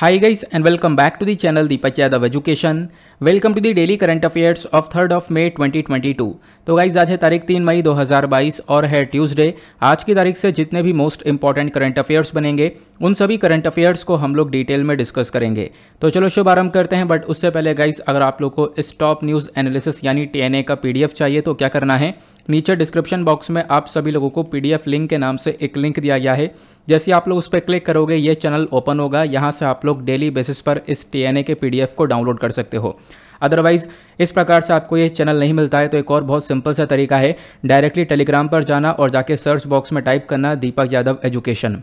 Hi guys and welcome back to the channel Deepak Yadav Education. Welcome to the daily current affairs of 3rd of May 2022. तो guys आज है तारीख 3 मई 2022 और है Tuesday आज की तारीख से जितने भी मोस्ट इंपॉर्टेंट करंट अफेयर्स बनेंगे उन सभी करंट अफेयर्स को हम लोग डिटेल में डिस्कस करेंगे तो चलो शुभारंभ करते हैं बट उससे पहले गाइस अगर आप लोग को इस टॉप न्यूज़ एनालिसिस यानी टी का पी चाहिए तो क्या करना है नीचे डिस्क्रिप्शन बॉक्स में आप सभी लोगों को पीडीएफ लिंक के नाम से एक लिंक दिया गया है जैसे आप लोग उस पर क्लिक करोगे ये चैनल ओपन होगा यहाँ से आप लोग डेली बेसिस पर इस टी के पी को डाउनलोड कर सकते हो अदरवाइज़ इस प्रकार से आपको ये चैनल नहीं मिलता है तो एक और बहुत सिंपल सा तरीका है डायरेक्टली टेलीग्राम पर जाना और जाके सर्च बॉक्स में टाइप करना दीपक यादव एजुकेशन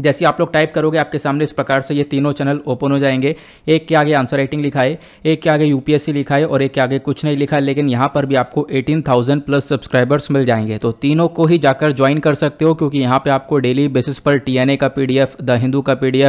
जैसे आप लोग टाइप करोगे आपके सामने इस प्रकार से ये तीनों चैनल ओपन हो जाएंगे एक के आगे आंसर राइटिंग लिखा है एक के आगे यूपीएससी लिखा है और एक के आगे कुछ नहीं लिखा है लेकिन यहाँ पर भी आपको 18,000 प्लस सब्सक्राइबर्स मिल जाएंगे तो तीनों को ही जाकर ज्वाइन कर सकते हो क्योंकि यहाँ पर आपको डेली बेसिस पर टी का पी द हिंदू का पी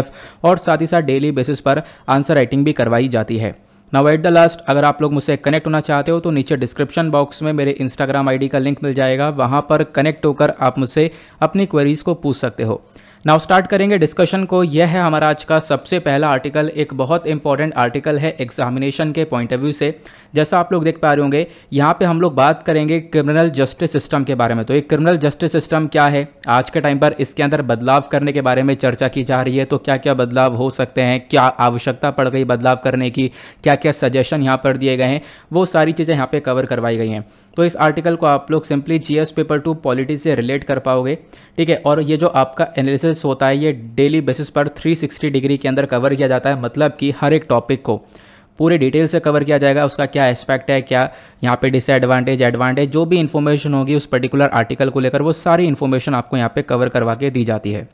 और साथ ही साथ डेली बेसिस पर आंसर राइटिंग भी करवाई जाती है नाउ एट द लास्ट अगर आप लोग मुझसे कनेक्ट होना चाहते हो तो नीचे डिस्क्रिप्शन बॉक्स में मेरे इंस्टाग्राम आईडी का लिंक मिल जाएगा वहाँ पर कनेक्ट होकर आप मुझसे अपनी क्वेरीज को पूछ सकते हो नाउ स्टार्ट करेंगे डिस्कशन को यह है हमारा आज का सबसे पहला आर्टिकल एक बहुत इंपॉर्टेंट आर्टिकल है एग्जामिनेशन के पॉइंट ऑफ व्यू से जैसा आप लोग देख पा रहे होंगे यहाँ पे हम लोग बात करेंगे क्रिमिनल जस्टिस सिस्टम के बारे में तो एक क्रिमिनल जस्टिस सिस्टम क्या है आज के टाइम पर इसके अंदर बदलाव करने के बारे में चर्चा की जा रही है तो क्या क्या बदलाव हो सकते हैं क्या आवश्यकता पड़ गई बदलाव करने की क्या क्या सजेशन यहाँ पर दिए गए हैं वो सारी चीज़ें यहाँ पर कवर करवाई गई हैं तो इस आर्टिकल को आप लोग simply G paper two polity से रिलेट कर पाओगे ठीक है और ये जो आपका एनालिसिस होता है ये डेली बेसिस पर 360 डिग्री के अंदर कवर किया जाता है मतलब कि हर एक टॉपिक को पूरे डिटेल से कवर किया जाएगा उसका क्या एस्पेक्ट है क्या यहाँ पे डिसएडवांटेज एडवांटेज जो भी इन्फॉर्मेशन होगी उस पर्टिकुलर आर्टिकल को लेकर वो सारी इन्फॉर्मेशन आपको यहाँ पे कवर करवा के दी जाती है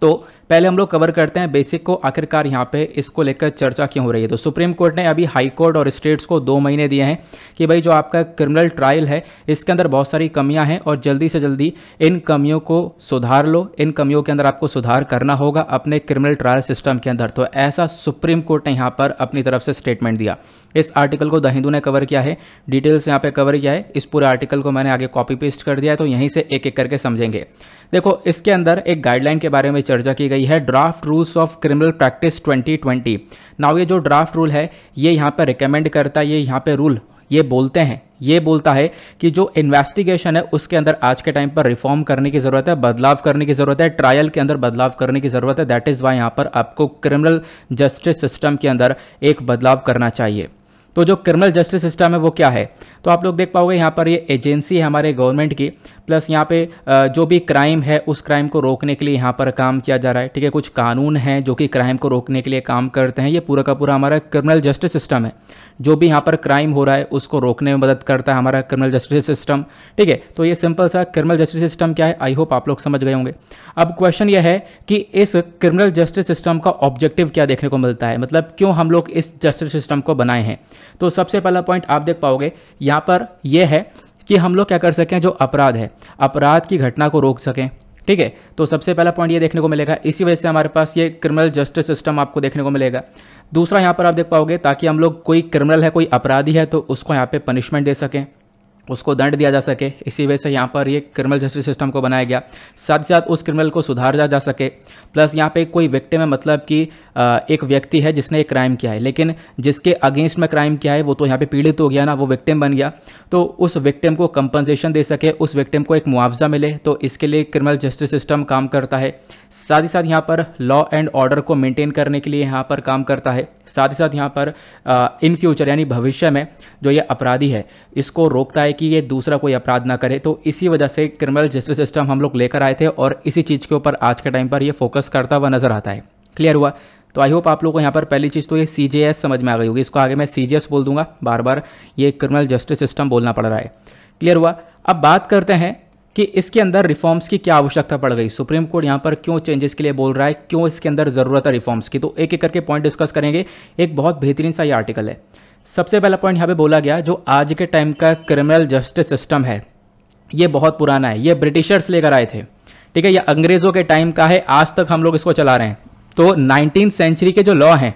तो पहले हम लोग कवर करते हैं बेसिक को आखिरकार यहाँ पे इसको लेकर चर्चा क्यों हो रही है तो सुप्रीम कोर्ट ने अभी हाई कोर्ट और स्टेट्स को दो महीने दिए हैं कि भाई जो आपका क्रिमिनल ट्रायल है इसके अंदर बहुत सारी कमियां हैं और जल्दी से जल्दी इन कमियों को सुधार लो इन कमियों के अंदर आपको सुधार करना होगा अपने क्रिमिनल ट्रायल सिस्टम के अंदर तो ऐसा सुप्रीम कोर्ट ने यहाँ पर अपनी तरफ से स्टेटमेंट दिया इस आर्टिकल को द हिंदू ने कवर किया है डिटेल्स यहाँ पे कवर किया है इस पूरे आर्टिकल को मैंने आगे कॉपी पेस्ट कर दिया है तो यहीं से एक एक करके समझेंगे देखो इसके अंदर एक गाइडलाइन के बारे में चर्चा की गई है draft rules of criminal practice 2020 now ये जो ड्राफ्ट रूल है ये यहाँ पर रिकमेंड करता है ये यहाँ पे रूल ये बोलते हैं ये बोलता है कि जो इन्वेस्टिगेशन है उसके अंदर आज के टाइम पर रिफॉर्म करने की ज़रूरत है बदलाव करने की ज़रूरत है ट्रायल के अंदर बदलाव करने की ज़रूरत है दैट इज़ वाई यहाँ पर आपको क्रिमिनल जस्टिस सिस्टम के अंदर एक बदलाव करना चाहिए तो जो क्रिमिनल जस्टिस सिस्टम है वो क्या है तो आप लोग देख पाओगे यहाँ पर ये एजेंसी है हमारे गवर्नमेंट की प्लस यहाँ पे जो भी क्राइम है उस क्राइम को रोकने के लिए यहाँ पर काम किया जा रहा है ठीक है कुछ कानून हैं जो कि क्राइम को रोकने के लिए काम करते हैं ये पूरा का पूरा हमारा क्रिमिनल जस्टिस सिस्टम है जो भी यहाँ पर क्राइम हो रहा है उसको रोकने में मदद करता है हमारा क्रिमिनल जस्टिस सिस्टम ठीक है तो ये सिंपल सा क्रिमिनल जस्टिस सिस्टम क्या है आई होप आप लोग समझ गए होंगे अब क्वेश्चन यह है कि इस क्रिमिनल जस्टिस सिस्टम का ऑब्जेक्टिव क्या देखने को मिलता है मतलब क्यों हम लोग इस जस्टिस सिस्टम को बनाए हैं तो सबसे पहला पॉइंट आप देख पाओगे यहाँ पर यह है कि हम लोग क्या कर सकें जो अपराध है अपराध की घटना को रोक सकें ठीक है तो सबसे पहला पॉइंट ये देखने को मिलेगा इसी वजह से हमारे पास ये क्रिमिनल जस्टिस सिस्टम आपको देखने को मिलेगा दूसरा यहाँ पर आप देख पाओगे ताकि हम लोग कोई क्रिमिनल है कोई अपराधी है तो उसको यहाँ पे पनिशमेंट दे सकें उसको दंड दिया जा सके इसी वजह से यहाँ पर ये क्रिमिनल जस्टिस सिस्टम को बनाया गया साथ ही साथ उस क्रिमिनल को सुधारा जा सके प्लस यहाँ पे कोई व्यक्ति है मतलब कि एक व्यक्ति है जिसने एक क्राइम किया है लेकिन जिसके अगेंस्ट में क्राइम किया है वो तो यहाँ पे पीड़ित हो गया ना वो विक्टिम बन गया तो उस विक्टिम को कंपनसेशन दे सके उस विक्टिम को एक मुआवजा मिले तो इसके लिए क्रिमिनल जस्टिस सिस्टम काम करता है साथ ही साथ यहाँ पर लॉ एंड ऑर्डर को मेंटेन करने के लिए यहाँ पर काम करता है साथ ही साथ यहाँ पर इन फ्यूचर यानी भविष्य में जो ये अपराधी है इसको रोकता है कि ये दूसरा कोई अपराध ना करे तो इसी वजह से क्रिमिनल जस्टिस सिस्टम हम लोग लेकर आए थे और इसी चीज़ के ऊपर आज के टाइम पर ये फोकस करता हुआ नज़र आता है क्लियर हुआ तो आई होप आप लोगों को यहाँ पर पहली चीज़ तो ये सी समझ में आ गई होगी इसको आगे मैं सी बोल दूंगा बार बार ये क्रिमिनल जस्टिस सिस्टम बोलना पड़ रहा है क्लियर हुआ अब बात करते हैं कि इसके अंदर रिफॉर्म्स की क्या आवश्यकता पड़ गई सुप्रीम कोर्ट यहाँ पर क्यों चेंजेस के लिए बोल रहा है क्यों इसके अंदर ज़रूरत है रिफॉर्म्स की तो एक एक करके पॉइंट डिस्कस करेंगे एक बहुत बेहतरीन सा ये आर्टिकल है सबसे पहला पॉइंट यहाँ पे बोला गया जो आज के टाइम का क्रिमिनल जस्टिस सिस्टम है ये बहुत पुराना है ये ब्रिटिशर्स लेकर आए थे ठीक है ये अंग्रेज़ों के टाइम का है आज तक हम लोग इसको चला रहे हैं तो नाइनटीन सेंचुरी के जो लॉ हैं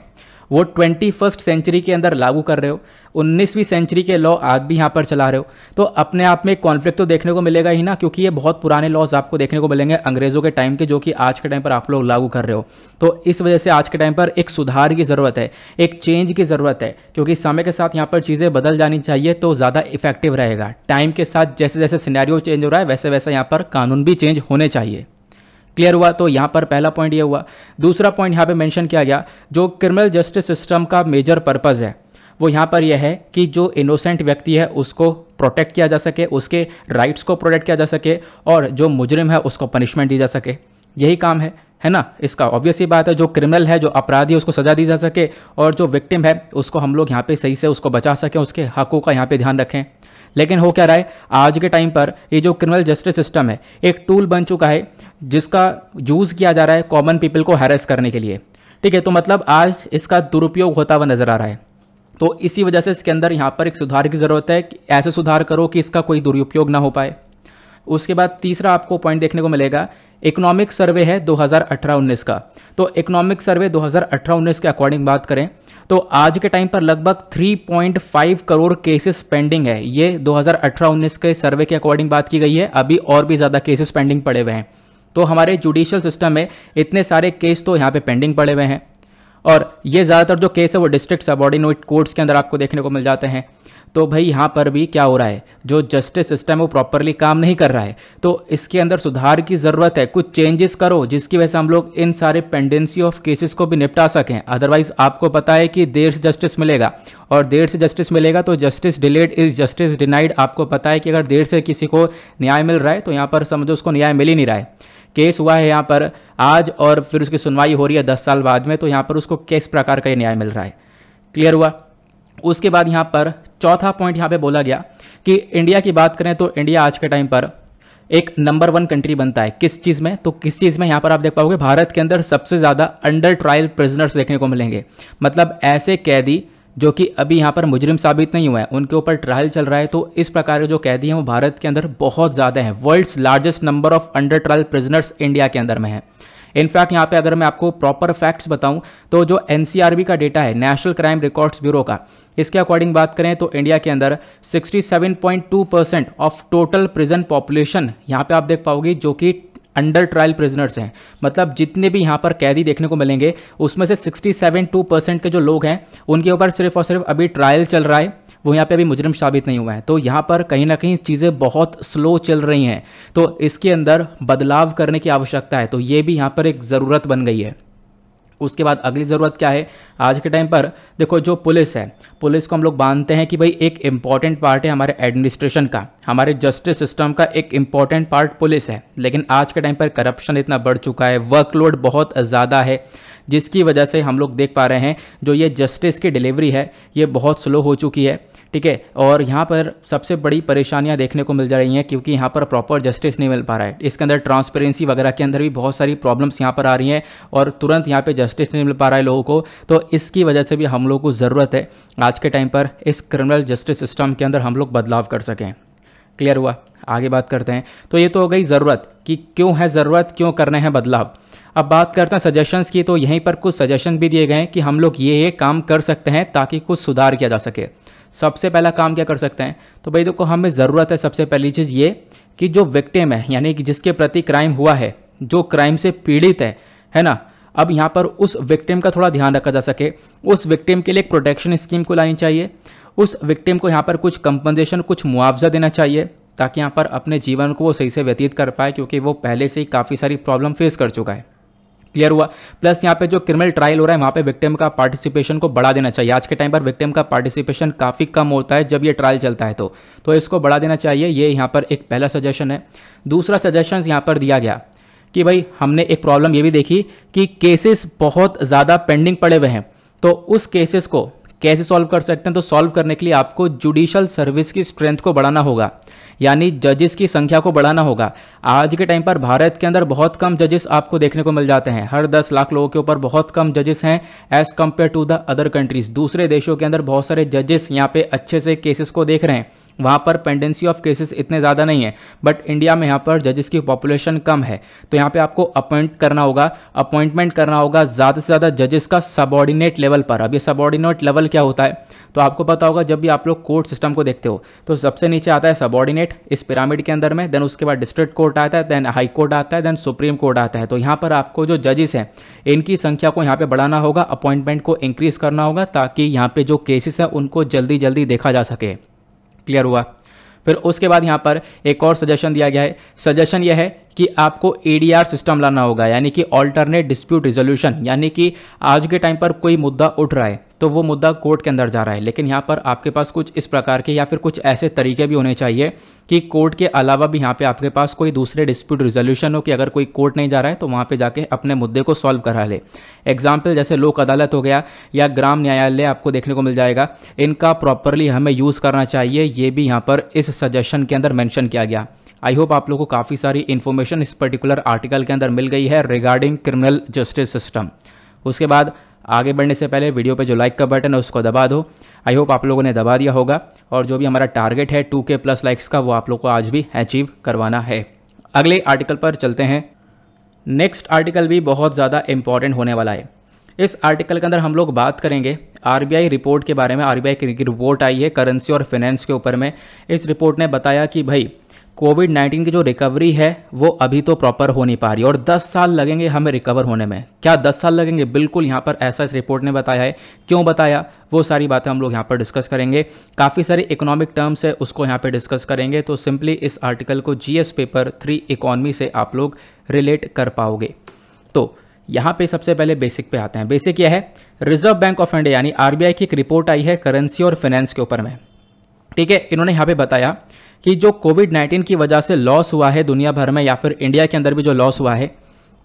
वो ट्वेंटी फर्स्ट सेंचुरी के अंदर लागू कर रहे हो उन्नीसवीं सेंचुरी के लॉ आज भी यहाँ पर चला रहे हो तो अपने आप में कॉन्फ्लिक्ट तो देखने को मिलेगा ही ना क्योंकि ये बहुत पुराने लॉज आपको देखने को मिलेंगे अंग्रेज़ों के टाइम के जो कि आज के टाइम पर आप लोग लागू कर रहे हो तो इस वजह से आज के टाइम पर एक सुधार की ज़रूरत है एक चेंज की ज़रूरत है क्योंकि समय के साथ यहाँ पर चीज़ें बदल जानी चाहिए तो ज़्यादा इफेक्टिव रहेगा टाइम के साथ जैसे जैसे सिनेरियो चेंज हो रहा है वैसे वैसे यहाँ पर कानून भी चेंज होने चाहिए क्लियर हुआ तो यहाँ पर पहला पॉइंट ये हुआ दूसरा पॉइंट यहाँ पे मेंशन किया गया जो क्रिमिनल जस्टिस सिस्टम का मेजर पर्पज़ है वो यहाँ पर यह है कि जो इनोसेंट व्यक्ति है उसको प्रोटेक्ट किया जा सके उसके राइट्स को प्रोटेक्ट किया जा सके और जो मुजरिम है उसको पनिशमेंट दी जा सके यही काम है है ना इसका ऑब्वियस ही बात है जो क्रिमिनल है जो अपराधी है उसको सजा दी जा सके और जो विक्टिम है उसको हम लोग यहाँ पे सही से उसको बचा सकें उसके हकों का यहाँ पे ध्यान रखें लेकिन हो क्या रहा है आज के टाइम पर ये जो क्रिमिनल जस्टिस सिस्टम है एक टूल बन चुका है जिसका यूज़ किया जा रहा है कॉमन पीपल को हैरेस करने के लिए ठीक है तो मतलब आज इसका दुरुपयोग होता हुआ नज़र आ रहा है तो इसी वजह से इसके अंदर यहाँ पर एक सुधार की ज़रूरत है कि ऐसे सुधार करो कि इसका कोई दुरुपयोग ना हो पाए उसके बाद तीसरा आपको पॉइंट देखने को मिलेगा इकोनॉमिक सर्वे है 2018-19 का तो इकोनॉमिक सर्वे 2018-19 के अकॉर्डिंग बात करें तो आज के टाइम पर लगभग 3.5 करोड़ केसेस पेंडिंग है ये 2018-19 के सर्वे के अकॉर्डिंग बात की गई है अभी और भी ज़्यादा केसेस पेंडिंग पड़े हुए हैं तो हमारे जुडिशियल सिस्टम में इतने सारे केस तो यहाँ पे पेंडिंग पड़े हुए हैं और ये ज़्यादातर जो केस है वो डिस्ट्रिक्ट सबॉर्डिनेट कोर्ट्स के अंदर आपको देखने को मिल जाते हैं तो भाई यहाँ पर भी क्या हो रहा है जो जस्टिस सिस्टम वो प्रॉपरली काम नहीं कर रहा है तो इसके अंदर सुधार की ज़रूरत है कुछ चेंजेस करो जिसकी वजह से हम लोग इन सारे पेंडेंसी ऑफ केसेस को भी निपटा सकें अदरवाइज आपको पता है कि देर से जस्टिस मिलेगा और देर से जस्टिस मिलेगा तो justice delayed is justice denied आपको पता है कि अगर देर से किसी को न्याय मिल रहा है तो यहाँ पर समझो उसको न्याय मिल ही नहीं रहा है केस हुआ है यहाँ पर आज और फिर उसकी सुनवाई हो रही है दस साल बाद में तो यहाँ पर उसको किस प्रकार का न्याय मिल रहा है क्लियर हुआ उसके बाद यहाँ पर चौथा पॉइंट यहाँ पे बोला गया कि इंडिया की बात करें तो इंडिया आज के टाइम पर एक नंबर वन कंट्री बनता है किस चीज़ में तो किस चीज़ में यहाँ पर आप देख पाओगे भारत के अंदर सबसे ज़्यादा अंडर ट्रायल प्रिजनर्स देखने को मिलेंगे मतलब ऐसे कैदी जो कि अभी यहाँ पर मुजरिम साबित नहीं हुआ है उनके ऊपर ट्रायल चल रहा है तो इस प्रकार के जो कैदी हैं वो भारत के अंदर बहुत ज़्यादा हैं world's largest number of under trial prisoners India के अंदर में हैं इनफैक्ट यहाँ पे अगर मैं आपको प्रॉपर फैक्ट्स बताऊँ तो जो एन का डेटा है नेशनल क्राइम रिकॉर्ड्स ब्यूरो का इसके अकॉर्डिंग बात करें तो इंडिया के अंदर 67.2 percent of total prison population यहाँ पे आप देख पाओगे जो कि अंडर ट्रायल प्रिजनर्स हैं मतलब जितने भी यहाँ पर कैदी देखने को मिलेंगे उसमें से 67.2 परसेंट के जो लोग हैं उनके ऊपर सिर्फ और सिर्फ अभी ट्रायल चल रहा है वो यहाँ पे अभी मुजरम साबित नहीं हुआ है तो यहाँ पर कहीं ना कहीं चीज़ें बहुत स्लो चल रही हैं तो इसके अंदर बदलाव करने की आवश्यकता है तो ये भी यहाँ पर एक ज़रूरत बन गई है उसके बाद अगली ज़रूरत क्या है आज के टाइम पर देखो जो पुलिस है पुलिस को हम लोग मानते हैं कि भाई एक इम्पॉर्टेंट पार्ट है हमारे एडमिनिस्ट्रेशन का हमारे जस्टिस सिस्टम का एक इम्पॉर्टेंट पार्ट पुलिस है लेकिन आज के टाइम पर करप्शन इतना बढ़ चुका है वर्कलोड बहुत ज़्यादा है जिसकी वजह से हम लोग देख पा रहे हैं जो ये जस्टिस की डिलीवरी है ये बहुत स्लो हो चुकी है ठीक है और यहाँ पर सबसे बड़ी परेशानियाँ देखने को मिल जा रही हैं क्योंकि यहाँ पर प्रॉपर जस्टिस नहीं मिल पा रहा है इसके अंदर ट्रांसपेरेंसी वगैरह के अंदर भी बहुत सारी प्रॉब्लम्स यहाँ पर आ रही हैं और तुरंत यहाँ पर जस्टिस नहीं मिल पा रहा है लोगों को तो इसकी वजह से भी हम लोग को ज़रूरत है आज के टाइम पर इस क्रिमिनल जस्टिस सिस्टम के अंदर हम लोग बदलाव कर सकें क्लियर हुआ आगे बात करते हैं तो ये तो हो गई ज़रूरत कि क्यों है ज़रूरत क्यों करने हैं बदलाव अब बात करते हैं सजेशंस की तो यहीं पर कुछ सजेशन भी दिए गए हैं कि हम लोग ये ये काम कर सकते हैं ताकि कुछ सुधार किया जा सके सबसे पहला काम क्या कर सकते हैं तो भाई देखो हमें ज़रूरत है सबसे पहली चीज़ ये कि जो विक्टिम है यानी कि जिसके प्रति क्राइम हुआ है जो क्राइम से पीड़ित है है ना अब यहाँ पर उस विक्टिम का थोड़ा ध्यान रखा जा सके उस विक्टिम के लिए एक प्रोटेक्शन स्कीम को लानी चाहिए उस विक्टिम को यहाँ पर कुछ कंपनसेशन कुछ मुआवजा देना चाहिए ताकि यहाँ पर अपने जीवन को वो सही से व्यतीत कर पाए क्योंकि वो पहले से ही काफ़ी सारी प्रॉब्लम फेस कर चुका है क्लियर हुआ प्लस यहाँ पे जो क्रिमिनल ट्रायल हो रहा है वहाँ पे विक्टिम का पार्टिसिपेशन को बढ़ा देना चाहिए आज के टाइम पर विक्टिम का पार्टिसिपेशन काफ़ी कम होता है जब ये ट्रायल चलता है तो तो इसको बढ़ा देना चाहिए ये यहाँ पर एक पहला सजेशन है दूसरा सजेशन यहाँ पर दिया गया कि भाई हमने एक प्रॉब्लम ये भी देखी कि केसेस बहुत ज़्यादा पेंडिंग पड़े हुए हैं तो उस केसेस को कैसे सॉल्व कर सकते हैं तो सॉल्व करने के लिए आपको जुडिशल सर्विस की स्ट्रेंथ को बढ़ाना होगा यानी जजेस की संख्या को बढ़ाना होगा आज के टाइम पर भारत के अंदर बहुत कम जजेस आपको देखने को मिल जाते हैं हर दस लाख लोगों के ऊपर बहुत कम जजेस हैं as compare to the other countries दूसरे देशों के अंदर बहुत सारे जजेस यहाँ पे अच्छे से केसेस को देख रहे हैं वहाँ पर पेंडेंसी ऑफ केसेस इतने ज़्यादा नहीं है बट इंडिया में यहाँ पर जजेस की पॉपुलेशन कम है तो यहाँ पे आपको अपॉइंट करना होगा अपॉइंटमेंट करना होगा ज़्यादा से ज़्यादा जजेस का सबॉर्डिनेट लेवल पर अब ये सबॉर्डिनेट लेवल क्या होता है तो आपको पता होगा जब भी आप लोग कोर्ट सिस्टम को देखते हो तो सबसे नीचे आता है सबॉर्डिनेट इस पिरामिड के अंदर में देन उसके बाद डिस्ट्रिक्ट कोर्ट आता है देन हाई कोर्ट आता है देन सुप्रीम कोर्ट आता है तो यहाँ पर आपको जो जजेस हैं इनकी संख्या को यहाँ पे बढ़ाना होगा अपॉइंटमेंट को इंक्रीज करना होगा ताकि यहाँ पे जो केसेस हैं उनको जल्दी जल्दी देखा जा सके क्लियर हुआ फिर उसके बाद यहाँ पर एक और सजेशन दिया गया है सजेशन यह है कि आपको एडीआर सिस्टम लाना होगा यानी कि ऑल्टरनेट डिस्प्यूट रिजोल्यूशन यानी कि आज के टाइम पर कोई मुद्दा उठ रहा है तो वो मुद्दा कोर्ट के अंदर जा रहा है लेकिन यहाँ पर आपके पास कुछ इस प्रकार के या फिर कुछ ऐसे तरीके भी होने चाहिए कि कोर्ट के अलावा भी यहाँ पे आपके पास कोई दूसरे डिस्प्यूट रिजोल्यूशन हो कि अगर कोई कोर्ट नहीं जा रहा है तो वहाँ पे जाके अपने मुद्दे को सॉल्व करा ले एग्जाम्पल जैसे लोक अदालत हो गया या ग्राम न्यायालय आपको देखने को मिल जाएगा इनका प्रॉपरली हमें यूज़ करना चाहिए ये भी यहाँ पर इस सजेशन के अंदर मैंशन किया गया आई होप आप लोगों को काफ़ी सारी इन्फॉर्मेशन इस पर्टिकुलर आर्टिकल के अंदर मिल गई है रिगार्डिंग क्रिमिनल जस्टिस सिस्टम उसके बाद आगे बढ़ने से पहले वीडियो पे जो लाइक का बटन है उसको दबा दो आई होप आप लोगों ने दबा दिया होगा और जो भी हमारा टारगेट है 2k प्लस लाइक्स का वो आप लोग को आज भी अचीव करवाना है अगले आर्टिकल पर चलते हैं नेक्स्ट आर्टिकल भी बहुत ज़्यादा इंपॉर्टेंट होने वाला है इस आर्टिकल के अंदर हम लोग बात करेंगे आर रिपोर्ट के बारे में आर की रिपोर्ट आई है करेंसी और फाइनेंस के ऊपर में इस रिपोर्ट ने बताया कि भाई कोविड 19 की जो रिकवरी है वो अभी तो प्रॉपर हो नहीं पा रही और 10 साल लगेंगे हमें रिकवर होने में क्या 10 साल लगेंगे बिल्कुल यहाँ पर ऐसा इस रिपोर्ट ने बताया है क्यों बताया वो सारी बातें हम लोग यहाँ पर डिस्कस करेंगे काफ़ी सारे इकोनॉमिक टर्म्स है उसको यहाँ पर डिस्कस करेंगे तो सिंपली इस आर्टिकल को जी पेपर थ्री इकोनॉमी से आप लोग रिलेट कर पाओगे तो यहाँ पे सबसे पहले बेसिक पे आते हैं बेसिक यह है रिजर्व बैंक ऑफ इंडिया यानी आरबीआई की एक रिपोर्ट आई है करेंसी और फाइनेंस के ऊपर में ठीक है इन्होंने यहाँ पे बताया कि जो कोविड 19 की वजह से लॉस हुआ है दुनिया भर में या फिर इंडिया के अंदर भी जो लॉस हुआ है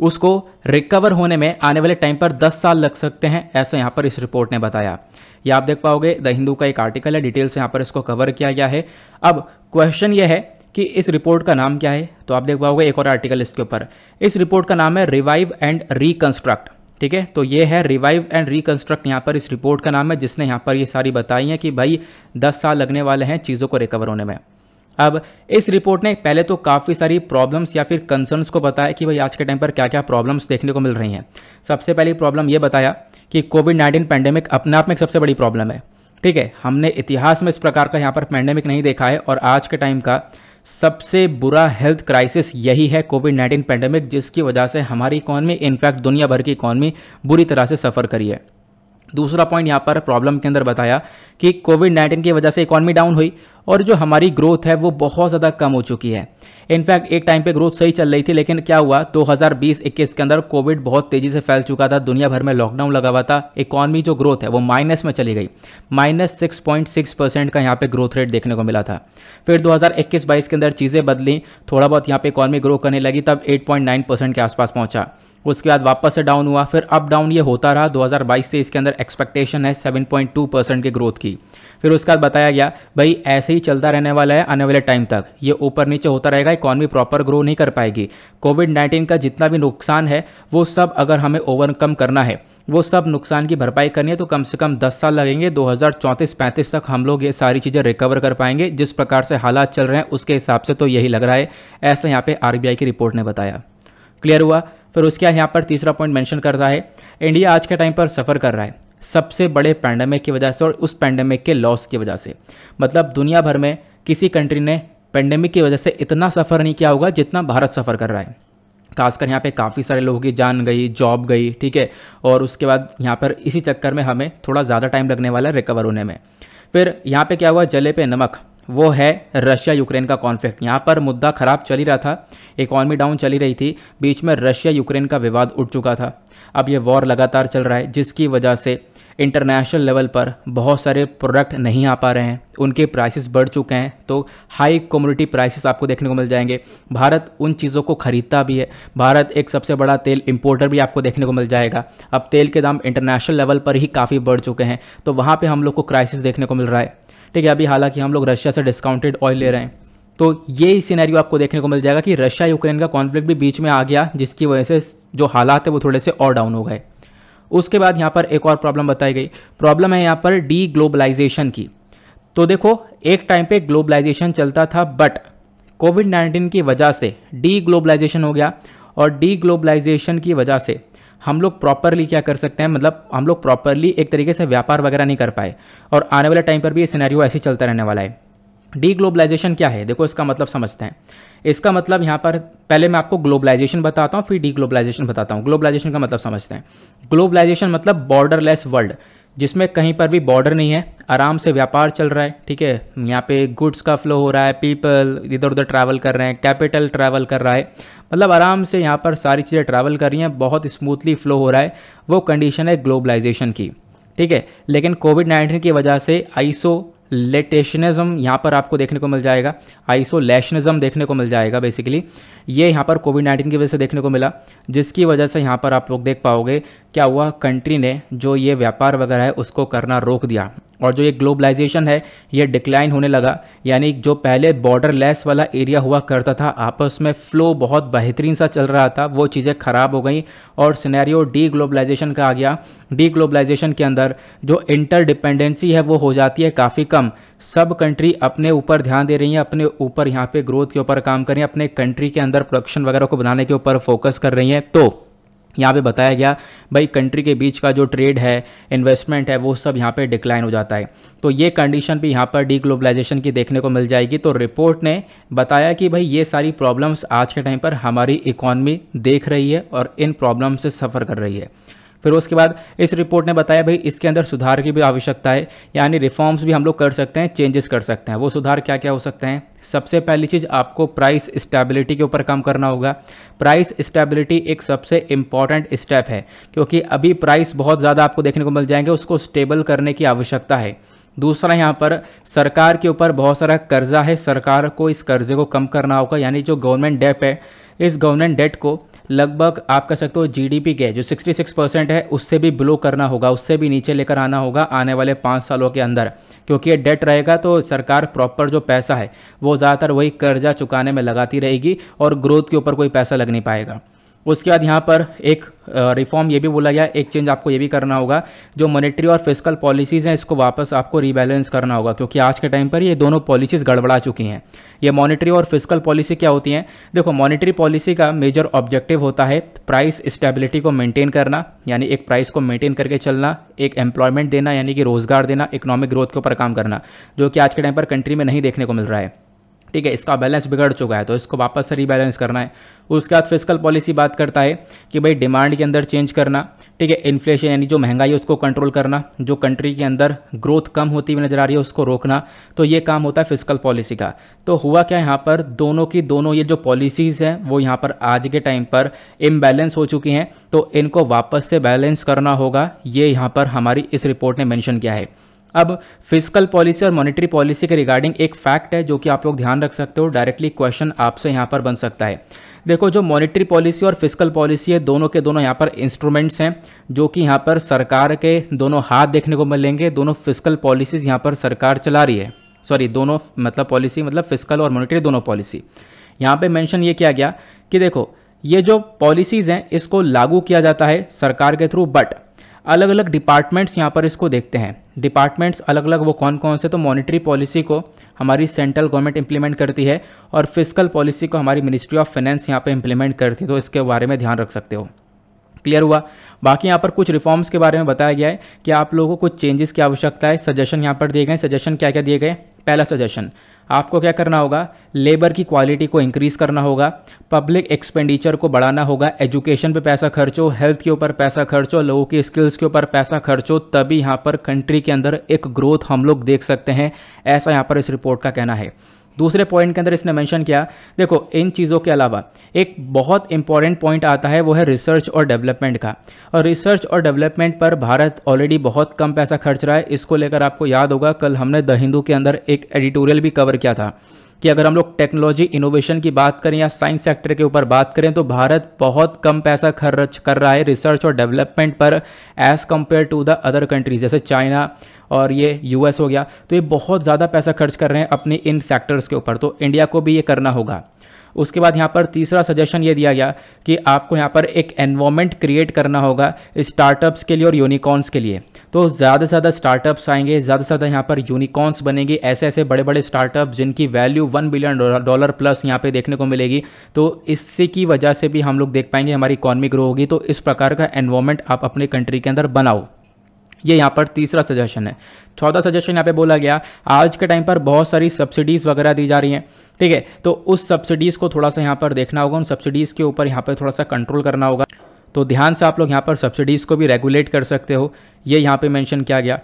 उसको रिकवर होने में आने वाले टाइम पर 10 साल लग सकते हैं ऐसा यहाँ पर इस रिपोर्ट ने बताया ये आप देख पाओगे द हिंदू का एक आर्टिकल है डिटेल से यहाँ पर इसको कवर किया गया है अब क्वेश्चन ये है कि इस रिपोर्ट का नाम क्या है तो आप देख पाओगे एक और आर्टिकल इसके ऊपर इस रिपोर्ट का नाम है रिवाइव एंड रिकन्स्ट्रक्ट ठीक है तो ये है रिवाइव एंड रिकन्स्ट्रक्ट यहाँ पर इस रिपोर्ट का नाम है जिसने यहाँ पर ये सारी बताई है कि भाई दस साल लगने वाले हैं चीज़ों को रिकवर होने में अब इस रिपोर्ट ने पहले तो काफ़ी सारी प्रॉब्लम्स या फिर कंसर्न्स को बताया कि भाई आज के टाइम पर क्या क्या प्रॉब्लम्स देखने को मिल रही हैं सबसे पहली प्रॉब्लम ये बताया कि कोविड नाइन्टीन पैंडेमिक अपने आप में एक सबसे बड़ी प्रॉब्लम है ठीक है हमने इतिहास में इस प्रकार का यहाँ पर पैंडेमिक नहीं देखा है और आज के टाइम का सबसे बुरा हेल्थ क्राइसिस यही है कोविड नाइन्टीन पैंडेमिक जिसकी वजह से हमारी इकॉनमी इनफैक्ट दुनिया भर की इकॉनमी बुरी तरह से सफ़र करी है दूसरा पॉइंट यहाँ पर प्रॉब्लम के अंदर बताया कि कोविड नाइन्टीन की वजह से इकॉनमी डाउन हुई और जो हमारी ग्रोथ है वो बहुत ज़्यादा कम हो चुकी है इनफैक्ट एक टाइम पे ग्रोथ सही चल रही थी लेकिन क्या हुआ 2020-21 के अंदर कोविड बहुत तेज़ी से फैल चुका था दुनिया भर में लॉकडाउन लगा हुआ था इकॉनमी जो ग्रोथ है वो माइनस में चली गई minus six point six percent का यहाँ पर ग्रोथ रेट देखने को मिला था फिर 2021-22 के अंदर चीज़ें बदली थोड़ा बहुत यहाँ पर इकॉनमी ग्रो करने लगी तब एट पॉइंट नाइन परसेंट के आसपास पहुँचा उसके बाद वापस से डाउन हुआ फिर अप डाउन ये होता रहा 2022 से इसके अंदर एक्सपेक्टेशन है 7.2 परसेंट की ग्रोथ की फिर उसके बाद बताया गया भाई ऐसे ही चलता रहने वाला है आने वाले टाइम तक ये ऊपर नीचे होता रहेगा इकॉनमी प्रॉपर ग्रो नहीं कर पाएगी कोविड नाइन्टीन का जितना भी नुकसान है वो सब अगर हमें ओवरकम करना है वो सब नुकसान की भरपाई करनी है तो कम से कम 10 साल लगेंगे 2034-35 तक हम लोग ये सारी चीज़ें रिकवर कर पाएंगे जिस प्रकार से हालात चल रहे हैं उसके हिसाब से तो यही लग रहा है ऐसा यहाँ पे आरबीआई की रिपोर्ट ने बताया क्लियर हुआ फिर उसके बाद यहाँ पर तीसरा पॉइंट मैंशन करता है इंडिया आज के टाइम पर सफ़र कर रहा है सबसे बड़े पैंडमिक की वजह से और उस पैंडमिक के लॉस की वजह से मतलब दुनिया भर में किसी कंट्री ने पैंडेमिक की वजह से इतना सफ़र नहीं किया होगा जितना भारत सफ़र कर रहा है खासकर यहाँ पे काफ़ी सारे लोगों की जान गई जॉब गई ठीक है और उसके बाद यहाँ पर इसी चक्कर में हमें थोड़ा ज़्यादा टाइम लगने वाला है रिकवर होने में फिर यहाँ पे क्या हुआ जले पे नमक वो है रशिया यूक्रेन का कॉन्फ्लिक्ट यहाँ पर मुद्दा ख़राब चल ही रहा था इकॉनमी डाउन चली रही थी बीच में रशिया यूक्रेन का विवाद उठ चुका था अब ये वॉर लगातार चल रहा है जिसकी वजह से इंटरनेशनल लेवल पर बहुत सारे प्रोडक्ट नहीं आ पा रहे हैं उनके प्राइसेस बढ़ चुके हैं तो हाई कम्योडिटी प्राइसेस आपको देखने को मिल जाएंगे भारत उन चीज़ों को खरीदता भी है भारत एक सबसे बड़ा तेल इंपोर्टर भी आपको देखने को मिल जाएगा अब तेल के दाम इंटरनेशनल लेवल पर ही काफ़ी बढ़ चुके हैं तो वहाँ पर हम लोग को क्राइसिस देखने को मिल रहा है ठीक है अभी हालांकि हम लोग रशिया से डिस्काउंटेड ऑयल ले रहे हैं तो ये सीनैरियो आपको देखने को मिल जाएगा कि रशिया यूक्रेन का कॉन्फ्लिक्ट भी बीच में आ गया जिसकी वजह से जो हालात है वो थोड़े से और डाउन हो गए उसके बाद यहाँ पर एक और प्रॉब्लम बताई गई प्रॉब्लम है यहाँ पर डी ग्लोबलाइजेशन की तो देखो एक टाइम पे ग्लोबलाइजेशन चलता था बट कोविड नाइन्टीन की वजह से डी ग्लोबलाइजेशन हो गया और डी ग्लोबलाइजेशन की वजह से हम लोग प्रॉपरली क्या कर सकते हैं मतलब हम लोग प्रॉपरली एक तरीके से व्यापार वगैरह नहीं कर पाए और आने वाले टाइम पर भी ये सिनेरियो ऐसे चलता रहने वाला है डी ग्लोबलाइजेशन क्या है देखो इसका मतलब समझते हैं इसका मतलब यहाँ पर पहले मैं आपको ग्लोबलाइजेशन बताता हूँ फिर डी ग्लोबलाइजेशन बताता हूँ ग्लोबलाइजेशन का मतलब समझते हैं ग्लोबलाइजेशन मतलब बॉर्डरलेस वर्ल्ड जिसमें कहीं पर भी बॉर्डर नहीं है आराम से व्यापार चल रहा है ठीक है यहाँ पे गुड्स का फ्लो हो रहा है पीपल इधर उधर ट्रैवल कर रहे हैं कैपिटल ट्रैवल कर रहा है मतलब आराम से यहाँ पर सारी चीज़ें ट्रैवल कर रही हैं बहुत स्मूथली फ्लो हो रहा है वो कंडीशन है ग्लोबलाइजेशन की ठीक है लेकिन कोविड नाइन्टीन की वजह से आइसो लेटेशनिज़म यहाँ पर आपको देखने को मिल जाएगा लेशनिज्म देखने को मिल जाएगा बेसिकली ये यहाँ पर कोविड नाइन्टीन की वजह से देखने को मिला जिसकी वजह से यहाँ पर आप लोग देख पाओगे क्या हुआ कंट्री ने जो ये व्यापार वगैरह है उसको करना रोक दिया और जो ये ग्लोबलाइजेशन है ये डिक्लाइन होने लगा यानी जो पहले बॉर्डर लेस वाला एरिया हुआ करता था आपस में फ़्लो बहुत बेहतरीन सा चल रहा था वो चीज़ें ख़राब हो गई और सिनेरियो डी ग्लोबलाइजेशन का आ गया डी ग्लोबलाइजेशन के अंदर जो इंटर डिपेंडेंसी है वो हो जाती है काफ़ी कम सब कंट्री अपने ऊपर ध्यान दे रही हैं अपने ऊपर यहाँ पर ग्रोथ के ऊपर काम कर रही हैं अपने कंट्री के अंदर प्रोडक्शन वगैरह को बनाने के ऊपर फोकस कर रही हैं तो यहाँ पे बताया गया भाई कंट्री के बीच का जो ट्रेड है इन्वेस्टमेंट है वो सब यहाँ पे डिक्लाइन हो जाता है तो ये कंडीशन भी यहाँ पर डीग्लोबलाइजेशन की देखने को मिल जाएगी तो रिपोर्ट ने बताया कि भाई ये सारी प्रॉब्लम्स आज के टाइम पर हमारी इकोनमी देख रही है और इन प्रॉब्लम से सफ़र कर रही है फिर उसके बाद इस रिपोर्ट ने बताया भाई इसके अंदर सुधार की भी आवश्यकता है यानी रिफॉर्म्स भी हम लोग कर सकते हैं चेंजेस कर सकते हैं वो सुधार क्या क्या हो सकते हैं सबसे पहली चीज़ आपको प्राइस स्टेबिलिटी के ऊपर काम करना होगा प्राइस स्टेबिलिटी एक सबसे इम्पॉर्टेंट स्टेप है क्योंकि अभी प्राइस बहुत ज़्यादा आपको देखने को मिल जाएंगे उसको स्टेबल करने की आवश्यकता है दूसरा यहाँ पर सरकार के ऊपर बहुत सारा कर्जा है सरकार को इस कर्जे को कम करना होगा यानी जो गवर्नमेंट डेप है इस गवर्नमेंट डेट को लगभग आप कह सकते हो जीडीपी के जो 66 परसेंट है उससे भी बिलो करना होगा उससे भी नीचे लेकर आना होगा आने वाले पाँच सालों के अंदर क्योंकि ये डेट रहेगा तो सरकार प्रॉपर जो पैसा है वो ज़्यादातर वही कर्जा चुकाने में लगाती रहेगी और ग्रोथ के ऊपर कोई पैसा लग नहीं पाएगा उसके बाद यहाँ पर एक रिफॉर्म ये भी बोला गया एक चेंज आपको ये भी करना होगा जो मॉनेटरी और फिजिकल पॉलिसीज़ हैं इसको वापस आपको रीबैलेंस करना होगा क्योंकि आज के टाइम पर ये दोनों पॉलिसीज़ गड़बड़ा चुकी हैं ये मॉनेटरी और फिजिकल पॉलिसी क्या होती हैं देखो मॉनेटरी पॉलिसी का मेजर ऑब्जेक्टिव होता है प्राइस स्टेबिलिटी को मेनटेन करना यानी एक प्राइस को मेनटेन करके चलना एक एम्प्लॉयमेंट देना यानी कि रोज़गार देना इकोनॉमिक ग्रोथ के ऊपर काम करना जो कि आज के टाइम पर कंट्री में नहीं देखने को मिल रहा है ठीक है इसका बैलेंस बिगड़ चुका है तो इसको वापस से रीबैलेंस करना है उसके बाद फिजिकल पॉलिसी बात करता है कि भाई डिमांड के अंदर चेंज करना ठीक है इन्फ्लेशन यानी जो महंगाई है उसको कंट्रोल करना जो कंट्री के अंदर ग्रोथ कम होती हुई नजर आ रही है उसको रोकना तो ये काम होता है फिजिकल पॉलिसी का तो हुआ क्या यहाँ पर दोनों की दोनों ये जो पॉलिसीज़ हैं वो यहाँ पर आज के टाइम पर इम्बैलेंस हो चुकी हैं तो इनको वापस से बैलेंस करना होगा ये यहाँ पर हमारी इस रिपोर्ट ने मैंशन किया है अब फिजिकल पॉलिसी और मॉनेटरी पॉलिसी के रिगार्डिंग एक फैक्ट है जो कि आप लोग ध्यान रख सकते हो डायरेक्टली क्वेश्चन आपसे यहाँ पर बन सकता है देखो जो मॉनेटरी पॉलिसी और फिजिकल पॉलिसी है दोनों के दोनों यहाँ पर इंस्ट्रूमेंट्स हैं जो कि यहाँ पर सरकार के दोनों हाथ देखने को मिलेंगे दोनों फिजिकल पॉलिसीज़ यहाँ पर सरकार चला रही है सॉरी दोनों मतलब पॉलिसी मतलब फिजिकल और मॉनिटरी दोनों पॉलिसी यहाँ पर मैंशन ये किया गया कि देखो ये जो पॉलिसीज़ हैं इसको लागू किया जाता है सरकार के थ्रू बट अलग अलग डिपार्टमेंट्स यहाँ पर इसको देखते हैं डिपार्टमेंट्स अलग अलग वो कौन कौन से तो मॉनिटरी पॉलिसी को हमारी सेंट्रल गवर्नमेंट इंप्लीमेंट करती है और फिजिकल पॉलिसी को हमारी मिनिस्ट्री ऑफ फाइनेंस यहाँ पर इंप्लीमेंट करती है तो इसके बारे में ध्यान रख सकते हो क्लियर हुआ बाकी यहाँ पर कुछ रिफॉर्म्स के बारे में बताया गया है कि आप लोगों को कुछ चेंजेस की आवश्यकता है सजेशन यहाँ पर दिए गए सजेशन क्या क्या दिए गए पहला सजेशन आपको क्या करना होगा लेबर की क्वालिटी को इंक्रीज़ करना होगा पब्लिक एक्सपेंडिचर को बढ़ाना होगा एजुकेशन पे पैसा खर्चो हेल्थ के ऊपर पैसा खर्चो लोगों की स्किल्स के ऊपर पैसा खर्चो तभी यहाँ पर कंट्री के अंदर एक ग्रोथ हम लोग देख सकते हैं ऐसा यहाँ पर इस रिपोर्ट का कहना है दूसरे पॉइंट के अंदर इसने मेंशन किया देखो इन चीज़ों के अलावा एक बहुत इंपॉर्टेंट पॉइंट आता है वो है रिसर्च और डेवलपमेंट का और रिसर्च और डेवलपमेंट पर भारत ऑलरेडी बहुत कम पैसा खर्च रहा है इसको लेकर आपको याद होगा कल हमने द हिंदू के अंदर एक एडिटोरियल भी कवर किया था कि अगर हम लोग टेक्नोलॉजी इनोवेशन की बात करें या साइंस सेक्टर के ऊपर बात करें तो भारत बहुत कम पैसा खर्च कर रहा है रिसर्च और डेवलपमेंट पर as compare to the other countries जैसे चाइना और ये यूएस हो गया तो ये बहुत ज़्यादा पैसा खर्च कर रहे हैं अपने इन सेक्टर्स के ऊपर तो इंडिया को भी ये करना होगा उसके बाद यहाँ पर तीसरा सजेशन ये दिया गया कि आपको यहाँ पर एक एनवायरमेंट क्रिएट करना होगा स्टार्टअप्स के लिए और यूनिकॉर्न्स के लिए तो ज़्यादा से ज़्यादा स्टार्टअप्स आएंगे ज़्यादा से ज़्यादा यहाँ पर यूनिकॉर्न्स बनेंगे ऐसे ऐसे बड़े बड़े स्टार्टअप जिनकी value one billion dollar plus यहाँ पर देखने को मिलेगी तो इसी की वजह से भी हम लोग देख पाएंगे हमारी इकॉनमी ग्रो होगी तो इस प्रकार का एनवायरमेंट आप अपने कंट्री के अंदर बनाओ ये यहाँ पर तीसरा सजेशन है चौदह सजेशन यहाँ पे बोला गया आज के टाइम पर बहुत सारी सब्सिडीज़ वगैरह दी जा रही हैं ठीक है तो उस सब्सिडीज़ को थोड़ा सा यहाँ पर देखना होगा उन सब्सिडीज़ के ऊपर यहाँ पर थोड़ा सा कंट्रोल करना होगा तो ध्यान से आप लोग यहाँ पर सब्सिडीज़ को भी रेगुलेट कर सकते हो ये यहाँ पर मैंशन किया गया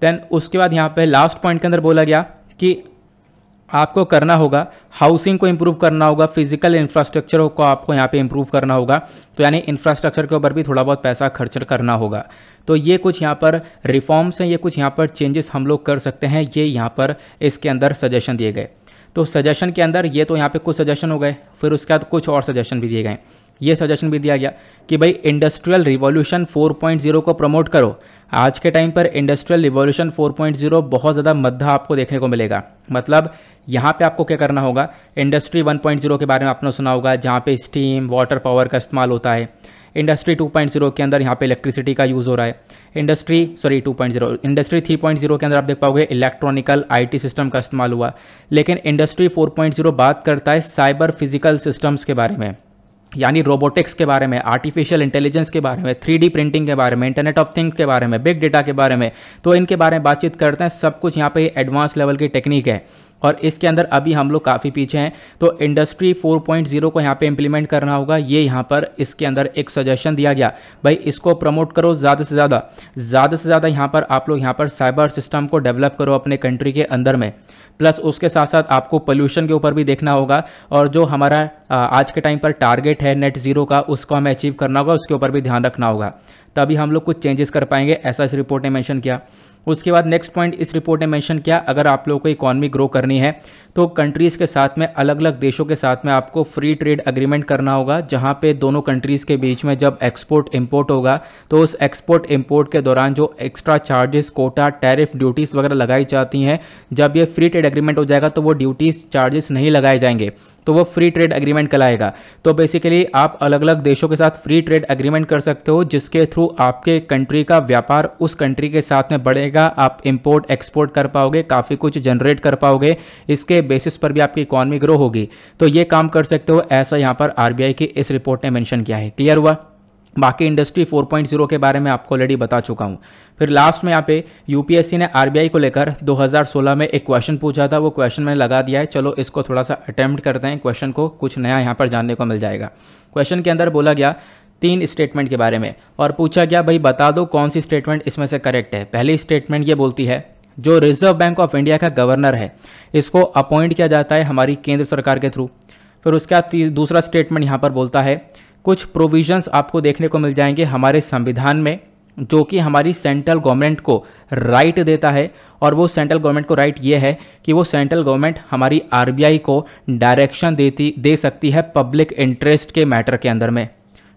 देन उसके बाद यहाँ पर लास्ट पॉइंट के अंदर बोला गया कि आपको करना होगा हाउसिंग को इम्प्रूव करना होगा फिजिकल इंफ्रास्ट्रक्चर को आपको यहाँ पे इम्प्रूव करना होगा तो यानी इंफ्रास्ट्रक्चर के ऊपर भी थोड़ा बहुत पैसा खर्च करना होगा तो ये कुछ यहाँ पर रिफॉर्म्स हैं ये कुछ यहाँ पर चेंजेस हम लोग कर सकते हैं ये यहाँ पर इसके अंदर सजेशन दिए गए तो सजेशन के अंदर ये तो यहाँ पे कुछ सजेशन हो गए फिर उसके बाद कुछ और सजेशन भी दिए गए ये सजेशन भी दिया गया कि भाई इंडस्ट्रियल रिवॉल्यूशन 4.0 को प्रमोट करो आज के टाइम पर इंडस्ट्रियल रिवॉल्यूशन 4.0 बहुत ज़्यादा मद्दा आपको देखने को मिलेगा मतलब यहाँ पे आपको क्या करना होगा इंडस्ट्री 1.0 के बारे में आपने सुना होगा जहाँ पे स्टीम वाटर पावर का इस्तेमाल होता है इंडस्ट्री 2.0 के अंदर यहाँ पे इलेक्ट्रिसिटी का यूज़ हो रहा है इंडस्ट्री सॉरी 2.0 इंडस्ट्री 3.0 के अंदर आप देख पाओगे इलेक्ट्रॉनिकल आईटी सिस्टम का इस्तेमाल हुआ लेकिन इंडस्ट्री 4.0 बात करता है साइबर फिजिकल सिस्टम्स के बारे में यानी रोबोटिक्स के बारे में आर्टिफिशियल इंटेलिजेंस के बारे में थ्री प्रिंटिंग के बारे में इंटरनेट ऑफ थिंग्स के बारे में बिग डेटा के बारे में तो इनके बारे में बातचीत करते हैं सब कुछ यहाँ पे एडवांस लेवल की टेक्निक है और इसके अंदर अभी हम लोग काफ़ी पीछे हैं तो इंडस्ट्री 4.0 को यहाँ पे इम्प्लीमेंट करना होगा ये यहाँ पर इसके अंदर एक सजेशन दिया गया भाई इसको प्रमोट करो ज़्यादा से ज़्यादा ज़्यादा से ज़्यादा यहाँ पर आप लोग यहाँ पर साइबर सिस्टम को डेवलप करो अपने कंट्री के अंदर में प्लस उसके साथ साथ आपको पोल्यूशन के ऊपर भी देखना होगा और जो हमारा आज के टाइम पर टारगेट है नेट जीरो का उसको हमें अचीव करना होगा उसके ऊपर भी ध्यान रखना होगा तभी हम लोग कुछ चेंजेस कर पाएंगे ऐसा इस रिपोर्ट ने मैंशन किया उसके बाद नेक्स्ट पॉइंट इस रिपोर्ट ने मैंशन किया अगर आप लोगों को इकॉनमी ग्रो करनी है तो कंट्रीज़ के साथ में अलग अलग देशों के साथ में आपको फ्री ट्रेड अग्रीमेंट करना होगा जहाँ पे दोनों कंट्रीज़ के बीच में जब एक्सपोर्ट इम्पोर्ट होगा तो उस एक्सपोर्ट इम्पोर्ट के दौरान जो extra charges quota tariff duties वगैरह लगाई जाती हैं जब ये फ्री ट्रेड अग्रीमेंट हो जाएगा तो वो ड्यूटीज़ चार्जेस नहीं लगाए जाएंगे तो वो फ्री ट्रेड अग्रीमेंट कराएगा तो बेसिकली आप अलग अलग देशों के साथ फ्री ट्रेड अग्रीमेंट कर सकते हो जिसके थ्रू आपके कंट्री का व्यापार उस कंट्री के साथ में बढ़ेगा आप इंपोर्ट एक्सपोर्ट कर पाओगे काफ़ी कुछ जनरेट कर पाओगे इसके बेसिस पर भी आपकी इकॉनमी ग्रो होगी तो ये काम कर सकते हो ऐसा यहाँ पर आर की इस रिपोर्ट ने मैंशन किया है क्लियर हुआ बाकी इंडस्ट्री 4.0 के बारे में आपको ऑलरेडी बता चुका हूँ फिर लास्ट में यहाँ पे यूपीएससी ने आरबीआई को लेकर 2016 में एक क्वेश्चन पूछा था वो क्वेश्चन मैंने लगा दिया है चलो इसको थोड़ा सा अटेम्प्ट करते हैं क्वेश्चन को कुछ नया यहाँ पर जानने को मिल जाएगा क्वेश्चन के अंदर बोला गया तीन स्टेटमेंट के बारे में और पूछा गया भाई बता दो कौन सी स्टेटमेंट इसमें से करेक्ट है पहली स्टेटमेंट ये बोलती है जो रिजर्व बैंक ऑफ इंडिया का गवर्नर है इसको अपॉइंट किया जाता है हमारी केंद्र सरकार के थ्रू फिर उसके बाद दूसरा स्टेटमेंट यहाँ पर बोलता है कुछ प्रोविजंस आपको देखने को मिल जाएंगे हमारे संविधान में जो कि हमारी सेंट्रल गवर्नमेंट को राइट देता है और वो सेंट्रल गवर्नमेंट को राइट ये है कि वो सेंट्रल गवर्नमेंट हमारी आरबीआई को डायरेक्शन देती दे सकती है पब्लिक इंटरेस्ट के मैटर के अंदर में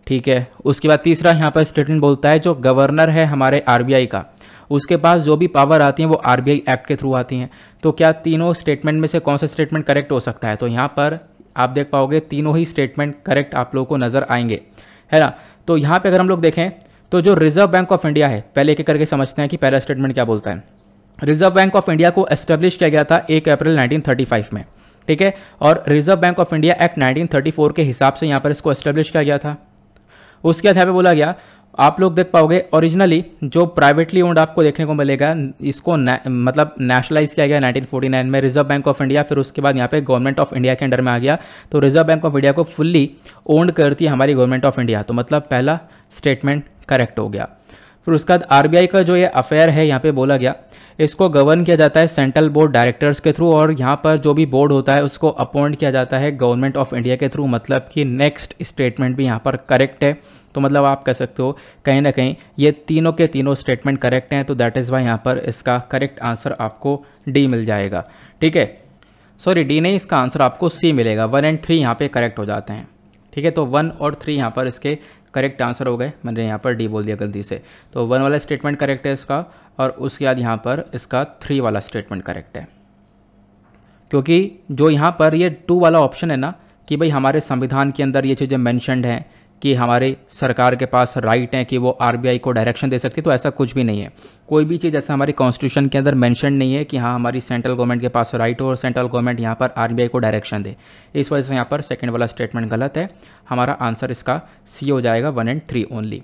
ठीक है उसके बाद तीसरा यहाँ पर स्टेटमेंट बोलता है जो गवर्नर है हमारे आर का उसके पास जो भी पावर आती है वो आरबीआई एक्ट के थ्रू आती हैं तो क्या तीनों स्टेटमेंट में से कौन सा स्टेटमेंट करेक्ट हो सकता है तो यहाँ पर आप देख पाओगे तीनों ही स्टेटमेंट करेक्ट आप लोगों को नज़र आएंगे है ना तो यहाँ पर अगर हम लोग देखें तो जो रिजर्व बैंक ऑफ इंडिया है पहले एक करके समझते हैं कि पहला स्टेटमेंट क्या बोलता है रिजर्व बैंक ऑफ इंडिया को एस्टेब्लिश किया गया था एक अप्रैल 1935 में ठीक है और Reserve Bank of India act 1934 के हिसाब से यहाँ पर इसको एस्टेब्लिश किया गया था उसके बाद यहाँ पर बोला गया आप लोग देख पाओगे ओरिजिनली जो प्राइवेटली ओन्ड आपको देखने को मिलेगा इसको ना, मतलब नेशनलाइज किया गया 1949 में रिजर्व बैंक ऑफ इंडिया फिर उसके बाद यहाँ पे गवर्नमेंट ऑफ इंडिया के अंडर में आ गया तो रिजर्व बैंक ऑफ इंडिया को फुल्ली ओन्ड करती है हमारी गवर्नमेंट ऑफ इंडिया तो मतलब पहला स्टेटमेंट करेक्ट हो गया फिर उसके बाद आर का जो ये अफेयर है यहाँ पर बोला गया इसको गवर्न किया जाता है सेंट्रल बोर्ड डायरेक्टर्स के थ्रू और यहाँ पर जो भी बोर्ड होता है उसको अपॉइंट किया जाता है गवर्नमेंट ऑफ इंडिया के थ्रू मतलब कि नेक्स्ट स्टेटमेंट भी यहाँ पर करेक्ट है तो मतलब आप कह सकते हो कहीं ना कहीं ये तीनों के तीनों स्टेटमेंट करेक्ट हैं तो दैट इज़ वाई यहाँ पर इसका करेक्ट आंसर आपको डी मिल जाएगा ठीक है सॉरी डी नहीं इसका आंसर आपको सी मिलेगा वन एंड थ्री यहाँ पे करेक्ट हो जाते हैं ठीक है तो वन और थ्री यहाँ पर इसके करेक्ट आंसर हो गए मैंने यहाँ पर डी बोल दिया गलती से तो वन वाला स्टेटमेंट करेक्ट है इसका और उसके बाद यहाँ पर इसका थ्री वाला स्टेटमेंट करेक्ट है क्योंकि जो यहाँ पर ये टू वाला ऑप्शन है ना कि भाई हमारे संविधान के अंदर ये चीज़ें मैंशनड हैं कि हमारे सरकार के पास राइट है कि वो आरबीआई को डायरेक्शन दे सकती है तो ऐसा कुछ भी नहीं है कोई भी चीज़ ऐसा हमारे कॉन्स्टिट्यूशन के अंदर मैंशन नहीं है कि हाँ हमारी सेंट्रल गवर्नमेंट के पास राइट हो और सेंट्रल गवर्नमेंट यहाँ पर आरबीआई को डायरेक्शन दे इस वजह से यहाँ पर सेकेंड वाला स्टेटमेंट गलत है हमारा आंसर इसका सी हो जाएगा वन एंड थ्री ओनली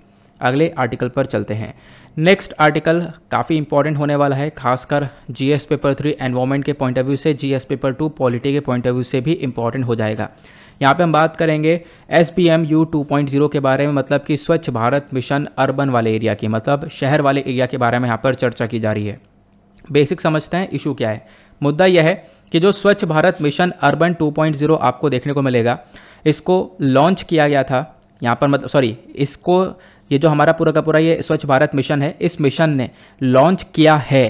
अगले आर्टिकल पर चलते हैं नेक्स्ट आर्टिकल काफ़ी इंपॉर्टेंट होने वाला है खासकर जीएस पेपर थ्री एनवायरमेंट के पॉइंट ऑफ व्यू से जीएस पेपर टू पॉलिटी के पॉइंट ऑफ व्यू से भी इंपॉर्टेंट हो जाएगा यहाँ पे हम बात करेंगे S P M U two point zero के बारे में मतलब कि स्वच्छ भारत मिशन अर्बन वाले एरिया की मतलब शहर वाले एरिया के बारे में यहाँ पर चर्चा की जा रही है बेसिक समझते हैं इशू क्या है मुद्दा यह है कि जो स्वच्छ भारत मिशन अर्बन 2.0 आपको देखने को मिलेगा इसको लॉन्च किया गया था यहाँ पर मतलब सॉरी इसको ये जो हमारा पूरा का पूरा ये स्वच्छ भारत मिशन है इस मिशन ने लॉन्च किया है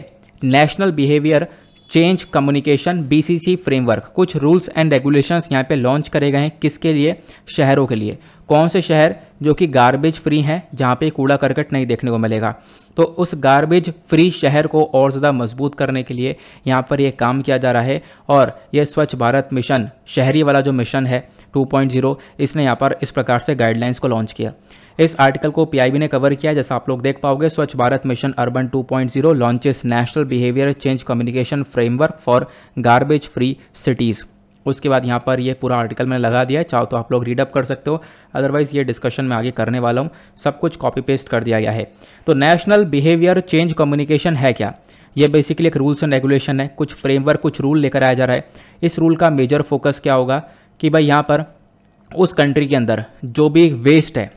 national behaviour change communication BCC framework कुछ रूल्स एंड रेगुलेशंस यहाँ पे लॉन्च करे गए हैं किसके लिए शहरों के लिए कौन से शहर जो कि गार्बेज फ्री हैं जहाँ पे कूड़ा करकट नहीं देखने को मिलेगा तो उस गार्बेज फ्री शहर को और ज़्यादा मजबूत करने के लिए यहाँ पर यह काम किया जा रहा है और यह स्वच्छ भारत मिशन शहरी वाला जो मिशन है 2.0 इसने यहाँ पर इस प्रकार से गाइडलाइंस को लॉन्च किया इस आर्टिकल को पीआईबी ने कवर किया जैसा आप लोग देख पाओगे Swachh Bharat mission urban 2.0 launches national behaviour change communication framework for garbage free cities उसके बाद यहाँ पर ये पूरा आर्टिकल मैंने लगा दिया है चाहो तो आप लोग रीडअप कर सकते हो अदरवाइज़ ये डिस्कशन में आगे करने वाला हूँ सब कुछ कॉपी पेस्ट कर दिया गया है तो नेशनल बिहेवियर चेंज कम्युनिकेशन है क्या ये बेसिकली एक रूल्स एंड रेगुलेशन है कुछ फ्रेमवर्क कुछ रूल लेकर आया जा रहा है इस रूल का मेजर फोकस क्या होगा कि भाई यहाँ पर उस कंट्री के अंदर जो भी वेस्ट है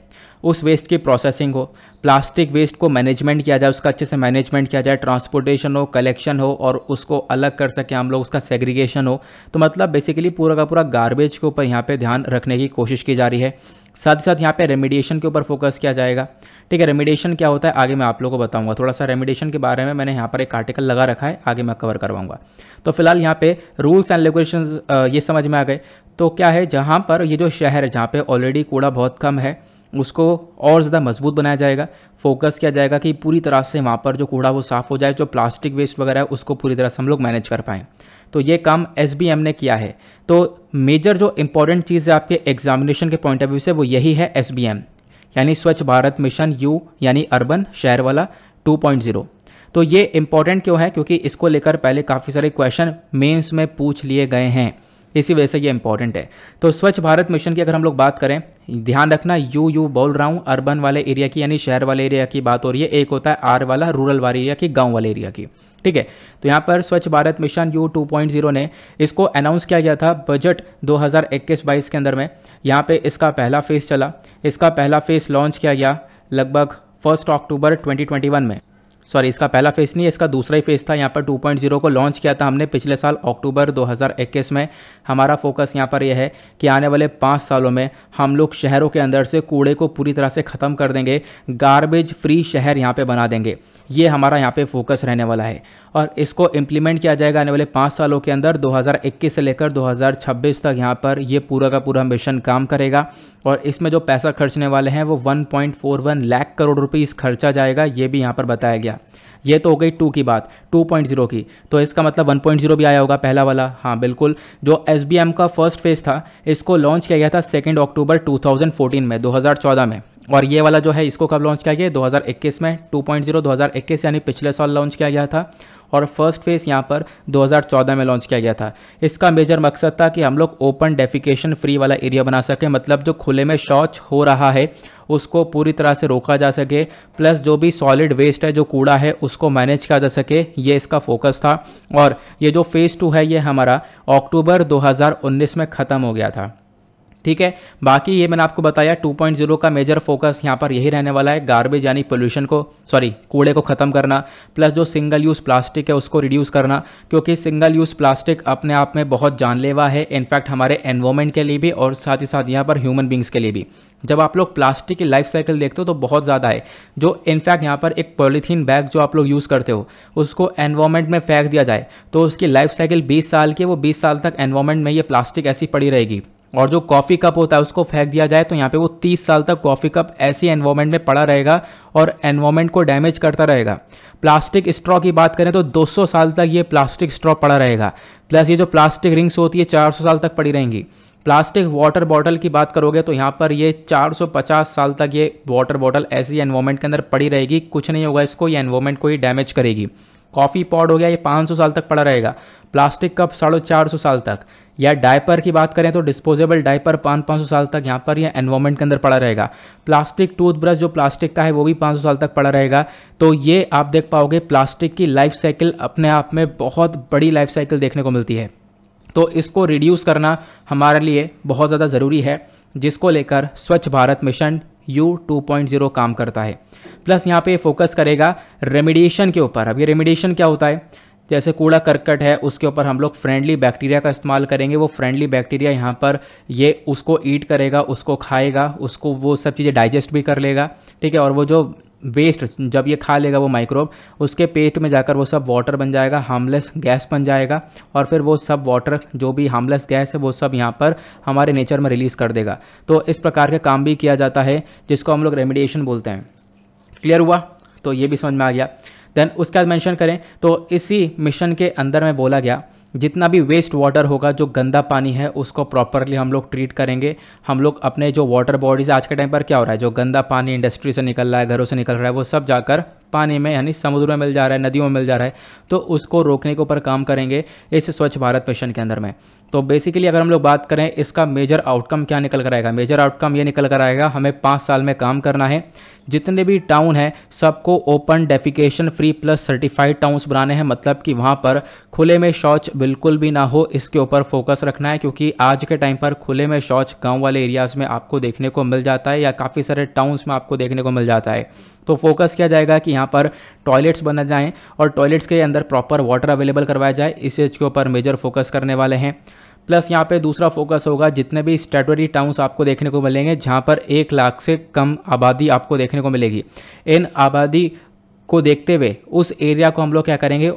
उस वेस्ट की प्रोसेसिंग हो प्लास्टिक वेस्ट को मैनेजमेंट किया जाए उसका अच्छे से मैनेजमेंट किया जाए ट्रांसपोर्टेशन हो कलेक्शन हो और उसको अलग कर सके हम लोग उसका सेग्रीगेशन हो तो मतलब बेसिकली पूरा का पूरा गार्बेज के ऊपर यहाँ पे ध्यान रखने की कोशिश की जा रही है साथ ही साथ यहाँ पे रेमिडिएशन के ऊपर फोकस किया जाएगा ठीक है रेमिडिएशन क्या होता है आगे मैं आप लोगों को बताऊंगा थोड़ा सा रेमिडिएशन के बारे में मैंने यहाँ पर एक आर्टिकल लगा रखा है आगे मैं कवर करवाऊंगा तो फिलहाल यहाँ पे रूल्स एंड रेगुलेशन ये समझ में आ गए तो क्या है जहाँ पर ये जो शहर है जहाँ पर ऑलरेडी कूड़ा बहुत कम है उसको और ज़्यादा मजबूत बनाया जाएगा फोकस किया जाएगा कि पूरी तरह से वहाँ पर जो कूड़ा वो साफ़ हो जाए जो प्लास्टिक वेस्ट वगैरह है उसको पूरी तरह से हम लोग मैनेज कर पाएँ तो ये काम एस ने किया है तो मेजर जो इंपॉर्टेंट चीज़ है आपके एग्जामिनेशन के पॉइंट ऑफ व्यू से वो यही है एस यानी स्वच्छ भारत मिशन यू यानी अर्बन शहर वाला 2.0 तो ये इंपॉर्टेंट क्यों है क्योंकि इसको लेकर पहले काफ़ी सारे क्वेश्चन मेंस में पूछ लिए गए हैं इसी वजह से ये इंपॉर्टेंट है तो स्वच्छ भारत मिशन की अगर हम लोग बात करें ध्यान रखना यू यू बोल रहा हूँ अर्बन वाले एरिया की यानी शहर वाले एरिया की बात हो रही है एक होता है आर वाला रूरल वाले एरिया की गाँव वाले एरिया की ठीक है तो यहाँ पर Swachh Bharat mission U two oh ने इसको अनाउंस किया गया था बजट दो हज़ार के अंदर में यहाँ पर इसका पहला फेज़ चला इसका पहला फेज़ लॉन्च किया गया लगभग फर्स्ट अक्टूबर 2021 में सॉरी इसका पहला फेस नहीं है इसका दूसरा ही फेस था यहाँ पर 2.0 को लॉन्च किया था हमने पिछले साल अक्टूबर 2021 में हमारा फोकस यहाँ पर यह है कि आने वाले पाँच सालों में हम लोग शहरों के अंदर से कूड़े को पूरी तरह से ख़त्म कर देंगे गार्बेज फ्री शहर यहाँ पर बना देंगे ये हमारा यहाँ पर फोकस रहने वाला है और इसको इम्प्लीमेंट किया जाएगा आने वाले पाँच सालों के अंदर 2021 से लेकर 2026 तक यहाँ पर ये पूरा का पूरा मिशन काम करेगा और इसमें जो पैसा खर्चने वाले हैं वो 1.41 लाख करोड़ रुपीज़ खर्चा जाएगा ये भी यहाँ पर बताया गया ये तो हो गई टू की बात 2.0 की तो इसका मतलब 1.0 भी आया होगा पहला वाला हाँ बिल्कुल जो एस का फर्स्ट फेज था इसको लॉन्च किया गया था सेकेंड अक्टूबर टू में दो में और ये वाला जो है इसको कब लॉन्च किया गया 2021 में 2.0 2021 यानी पिछले साल लॉन्च किया गया था और फर्स्ट फेज़ यहाँ पर 2014 में लॉन्च किया गया था इसका मेजर मकसद था कि हम लोग ओपन डेफिकेशन फ्री वाला एरिया बना सकें मतलब जो खुले में शौच हो रहा है उसको पूरी तरह से रोका जा सके प्लस जो भी सॉलिड वेस्ट है जो कूड़ा है उसको मैनेज किया जा सके ये इसका फोकस था और ये जो फेज़ टू है ये हमारा अक्टूबर 2019 में ख़त्म हो गया था ठीक है बाकी ये मैंने आपको बताया 2.0 का मेजर फोकस यहाँ पर यही रहने वाला है गार्बेज यानी पोल्यूशन को सॉरी कूड़े को ख़त्म करना प्लस जो सिंगल यूज़ प्लास्टिक है उसको रिड्यूस करना क्योंकि सिंगल यूज़ प्लास्टिक अपने आप में बहुत जानलेवा है इनफैक्ट हमारे एनवायरमेंट के लिए भी और साथ ही साथ यहाँ पर ह्यूमन बींग्स के लिए भी जब आप लोग प्लास्टिक की लाइफ साइकिल देखते हो तो बहुत ज़्यादा है जो इनफैक्ट यहाँ पर एक पॉलीथीन बैग जो आप लोग यूज़ करते हो उसको एनवायरमेंट में फेंक दिया जाए तो उसकी लाइफ साइकिल 20 साल की वो 20 साल तक एनवायरमेंट में ये प्लास्टिक ऐसी पड़ी रहेगी और जो कॉफ़ी कप होता है उसको फेंक दिया जाए तो यहाँ पे वो 30 साल तक कॉफ़ी कप ऐसी एनवायरमेंट में पड़ा रहेगा और एनवायरमेंट को डैमेज करता रहेगा प्लास्टिक स्ट्रॉ की बात करें तो 200 साल तक ये प्लास्टिक स्ट्रॉ पड़ा रहेगा प्लस ये जो प्लास्टिक रिंग्स होती है 400 साल तक पड़ी रहेंगी प्लास्टिक वाटर बॉटल की बात करोगे तो यहाँ पर ये 450 साल तक ये वाटर बॉटल ऐसी एनवायरमेंट के अंदर पड़ी रहेगी कुछ नहीं होगा इसको ये एनवायरमेंट को ही डैमेज करेगी कॉफ़ी पॉड हो गया ये 500 साल तक पड़ा रहेगा प्लास्टिक कप साढ़े चार साल तक या डायपर की बात करें तो डिस्पोजेबल डायपर पाँच पाँच सौ साल तक यहाँ पर या एनवायरमेंट के अंदर पड़ा रहेगा प्लास्टिक टूथब्रश जो प्लास्टिक का है वो भी पाँच सौ साल तक पड़ा रहेगा तो ये आप देख पाओगे प्लास्टिक की लाइफ साइकिल अपने आप में बहुत बड़ी लाइफ साइकिल देखने को मिलती है तो इसको रिड्यूस करना हमारे लिए बहुत ज़्यादा ज़रूरी है जिसको लेकर स्वच्छ भारत मिशन यू जीरो काम करता है प्लस यहाँ पे फोकस करेगा रेमिडिएशन के ऊपर अब ये रेमिडिएशन क्या होता है जैसे कूड़ा करकट है उसके ऊपर हम लोग फ्रेंडली बैक्टीरिया का इस्तेमाल करेंगे वो फ्रेंडली बैक्टीरिया यहाँ पर ये उसको ईट करेगा उसको खाएगा उसको वो सब चीज़ें डाइजेस्ट भी कर लेगा ठीक है और वो जो वेस्ट जब ये खा लेगा वो माइक्रोब उसके पेट में जाकर वो सब वाटर बन जाएगा हार्मलेस गैस बन जाएगा और फिर वो सब वाटर जो भी हार्मलेस गैस है वो सब यहाँ पर हमारे नेचर में रिलीज़ कर देगा तो इस प्रकार के काम भी किया जाता है जिसको हम लोग रेमिडिएशन बोलते हैं क्लियर हुआ तो ये भी समझ में आ गया देन उसके बाद मैंशन करें तो इसी मिशन के अंदर में बोला गया जितना भी वेस्ट वाटर होगा जो गंदा पानी है उसको प्रॉपरली हम लोग ट्रीट करेंगे हम लोग अपने जो वाटर बॉडीज़ आज के टाइम पर क्या हो रहा है जो गंदा पानी इंडस्ट्री से निकल रहा है घरों से निकल रहा है वो सब जाकर पानी में यानी समुद्र में मिल जा रहा है नदियों में मिल जा रहा है तो उसको रोकने के ऊपर काम करेंगे इस स्वच्छ भारत मिशन के अंदर में तो बेसिकली अगर हम लोग बात करें इसका मेजर आउटकम क्या निकल कर आएगा मेजर आउटकम ये निकल कर आएगा हमें पाँच साल में काम करना है जितने भी टाउन हैं सबको open defecation free plus certified towns बनाने हैं मतलब कि वहाँ पर खुले में शौच बिल्कुल भी ना हो इसके ऊपर फोकस रखना है क्योंकि आज के टाइम पर खुले में शौच गांव वाले एरियाज़ में आपको देखने को मिल जाता है या काफ़ी सारे टाउन्स में आपको देखने को मिल जाता है तो फोकस किया जाएगा कि यहाँ पर टॉयलेट्स बना जाएँ और टॉयलेट्स के अंदर प्रॉपर वाटर अवेलेबल करवाया जाए इस चीज़ के ऊपर मेजर फोकस करने वाले हैं प्लस यहाँ पे दूसरा फोकस होगा जितने भी स्टेटरी टाउन्स आपको देखने को मिलेंगे जहाँ पर एक लाख से कम आबादी आपको देखने को मिलेगी इन आबादी को देखते हुए उस एरिया को हम लोग क्या करेंगे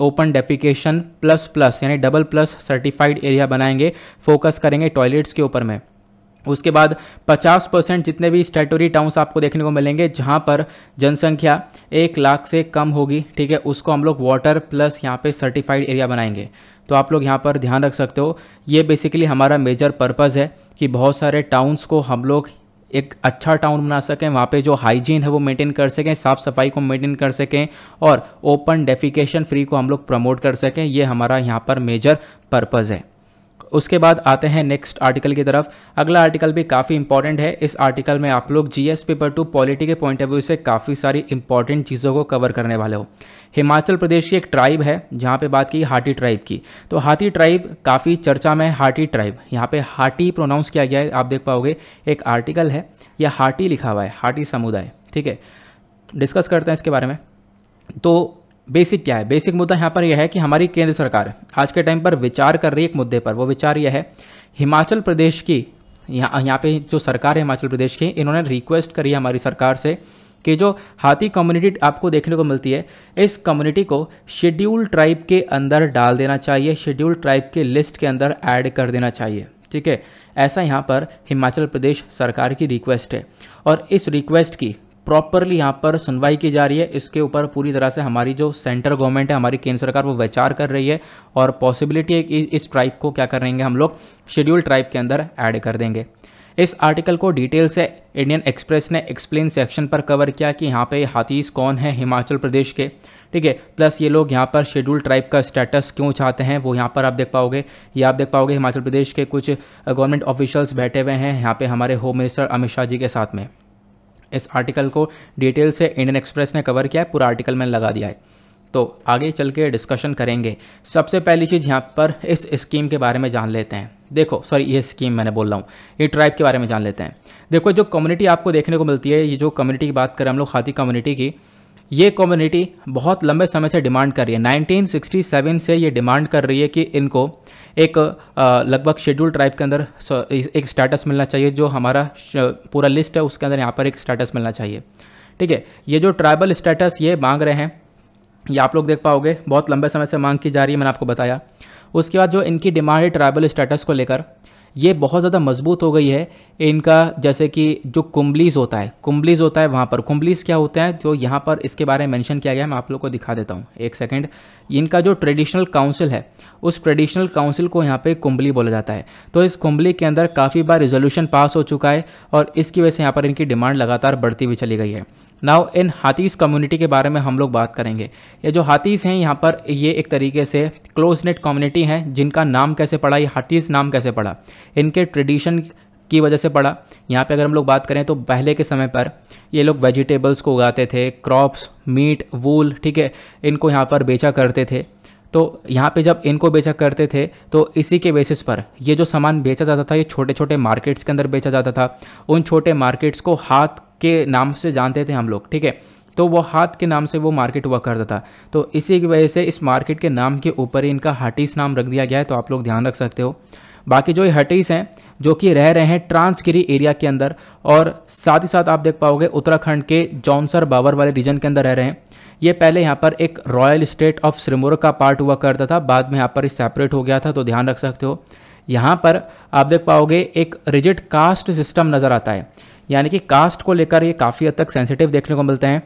ओपन डेफिकेशन प्लस प्लस यानी डबल प्लस सर्टिफाइड एरिया बनाएंगे फोकस करेंगे टॉयलेट्स के ऊपर में उसके बाद 50 परसेंट जितने भी स्टेटोरी टाउन्स आपको देखने को मिलेंगे जहाँ पर जनसंख्या एक लाख से कम होगी ठीक है उसको हम लोग वाटर प्लस यहाँ पे सर्टिफाइड एरिया बनाएंगे तो आप लोग यहाँ पर ध्यान रख सकते हो ये बेसिकली हमारा मेजर पर्पज़ है कि बहुत सारे टाउन्स को हम लोग एक अच्छा टाउन बना सकें वहाँ पे जो हाइजीन है वो मेंटेन कर सकें साफ़ सफाई को मेंटेन कर सकें और ओपन डेफिकेशन फ्री को हम लोग प्रमोट कर सकें ये हमारा यहाँ पर मेजर पर्पज़ है उसके बाद आते हैं नेक्स्ट आर्टिकल की तरफ अगला आर्टिकल भी काफ़ी इंपॉर्टेंट है इस आर्टिकल में आप लोग G S paper two polity के पॉइंट ऑफ व्यू से काफ़ी सारी इंपॉर्टेंट चीज़ों को कवर करने वाले हो हिमाचल प्रदेश की एक ट्राइब है जहाँ पे बात की हाटी ट्राइब की तो हाथी ट्राइब काफ़ी चर्चा में हाटी ट्राइब यहाँ पे हाटी प्रोनाउंस किया गया है आप देख पाओगे एक आर्टिकल है यह हाटी लिखा हुआ है हाटी समुदाय ठीक है डिस्कस करते हैं इसके बारे में तो बेसिक क्या है बेसिक मुद्दा यहाँ पर यह है कि हमारी केंद्र सरकार आज के टाइम पर विचार कर रही है एक मुद्दे पर वो विचार यह है हिमाचल प्रदेश की यहाँ यहाँ पे जो सरकार है हिमाचल प्रदेश की इन्होंने रिक्वेस्ट करी है हमारी सरकार से कि जो हाथी कम्युनिटी आपको देखने को मिलती है इस कम्युनिटी को शेड्यूल ट्राइब के अंदर डाल देना चाहिए शेड्यूल ट्राइब के लिस्ट के अंदर ऐड कर देना चाहिए ठीक है ऐसा यहाँ पर हिमाचल प्रदेश सरकार की रिक्वेस्ट है और इस रिक्वेस्ट की प्रॉपरली यहाँ पर सुनवाई की जा रही है इसके ऊपर पूरी तरह से हमारी जो सेंटर गवर्नमेंट है हमारी केंद्र सरकार वो विचार कर रही है और पॉसिबिलिटी है कि इस ट्राइब को क्या करेंगे हम लोग शेड्यूल ट्राइब के अंदर ऐड कर देंगे इस आर्टिकल को डिटेल से इंडियन एक्सप्रेस ने एक्सप्लेन सेक्शन पर कवर किया कि यहाँ पे हाथीज़ कौन है हिमाचल प्रदेश के ठीक है प्लस ये लोग यहाँ पर शेड्यूल ट्राइब का स्टेटस क्यों चाहते हैं वो यहाँ पर आप देख पाओगे ये आप देख पाओगे हिमाचल प्रदेश के कुछ गवर्नमेंट ऑफिशियल्स बैठे हुए हैं यहाँ पे हमारे होम मिनिस्टर अमित शाह जी के साथ में इस आर्टिकल को डिटेल से इंडियन एक्सप्रेस ने कवर किया है पूरा आर्टिकल मैंने लगा दिया है तो आगे चल के डिस्कशन करेंगे सबसे पहली चीज़ यहाँ पर इस स्कीम के बारे में जान लेते हैं देखो सॉरी ये स्कीम मैंने बोल रहा हूँ ये ट्राइब के बारे में जान लेते हैं देखो जो कम्युनिटी आपको देखने को मिलती है ये जो कम्युनिटी की बात करें हम लोग खादी कम्युनिटी की ये कम्युनिटी बहुत लंबे समय से डिमांड कर रही है 1967 से ये डिमांड कर रही है कि इनको एक लगभग शेड्यूल ट्राइब के अंदर एक स्टेटस मिलना चाहिए जो हमारा पूरा लिस्ट है उसके अंदर यहाँ पर एक स्टेटस मिलना चाहिए ठीक है ये जो ट्राइबल स्टेटस ये मांग रहे हैं ये आप लोग देख पाओगे बहुत लंबे समय से मांग की जा रही है मैंने आपको बताया उसके बाद जो इनकी डिमांड है ट्राइबल स्टेटस को लेकर ये बहुत ज़्यादा मजबूत हो गई है इनका जैसे कि जो कुंबलीज होता है कुंबलीज होता है वहाँ पर कुंबलीज़ क्या होते हैं जो यहाँ पर इसके बारे में मेंशन किया गया है मैं आप लोग को दिखा देता हूँ एक सेकंड इनका जो ट्रेडिशनल काउंसिल है उस ट्रेडिशनल काउंसिल को यहाँ पे कुंबली बोला जाता है तो इस कुंबली के अंदर काफ़ी बार रिजोल्यूशन पास हो चुका है और इसकी वजह से यहाँ पर इनकी डिमांड लगातार बढ़ती हुई चली गई है नाव इन हाथीस कम्युनिटी के बारे में हम लोग बात करेंगे ये जो हाथीस हैं यहाँ पर ये एक तरीके से क्लोज नेट कम्युनिटी हैं जिनका नाम कैसे पड़ा ये हाथीस नाम कैसे पड़ा इनके ट्रेडिशन की वजह से पड़ा यहाँ पे अगर हम लोग बात करें तो पहले के समय पर ये लोग वेजिटेबल्स को उगाते थे क्रॉप्स मीट वूल ठीक है इनको यहाँ पर बेचा करते थे तो यहाँ पे जब इनको बेचा करते थे तो इसी के बेसिस पर ये जो सामान बेचा जाता था ये छोटे छोटे मार्केट्स के अंदर बेचा जाता था उन छोटे मार्केट्स को हाथ के नाम से जानते थे हम लोग ठीक है तो वो हाथ के नाम से वो मार्केट हुआ करता था तो इसी की वजह से इस मार्केट के नाम के ऊपर ही इनका हटीस नाम रख दिया गया है तो आप लोग ध्यान रख सकते हो बाकी जो ये हटीस हैं जो कि रह रहे हैं ट्रांसगिरी एरिया के अंदर और साथ ही साथ आप देख पाओगे उत्तराखंड के जौनसर बावर वाले रीजन के अंदर रह रहे हैं ये पहले यहाँ पर एक रॉयल स्टेट ऑफ श्रीमुर का पार्ट हुआ करता था बाद में यहाँ पर सेपरेट हो गया था तो ध्यान रख सकते हो यहाँ पर आप देख पाओगे एक रिजिट कास्ट सिस्टम नज़र आता है यानी कि कास्ट को लेकर ये काफ़ी हद तक सेंसिटिव देखने को मिलते हैं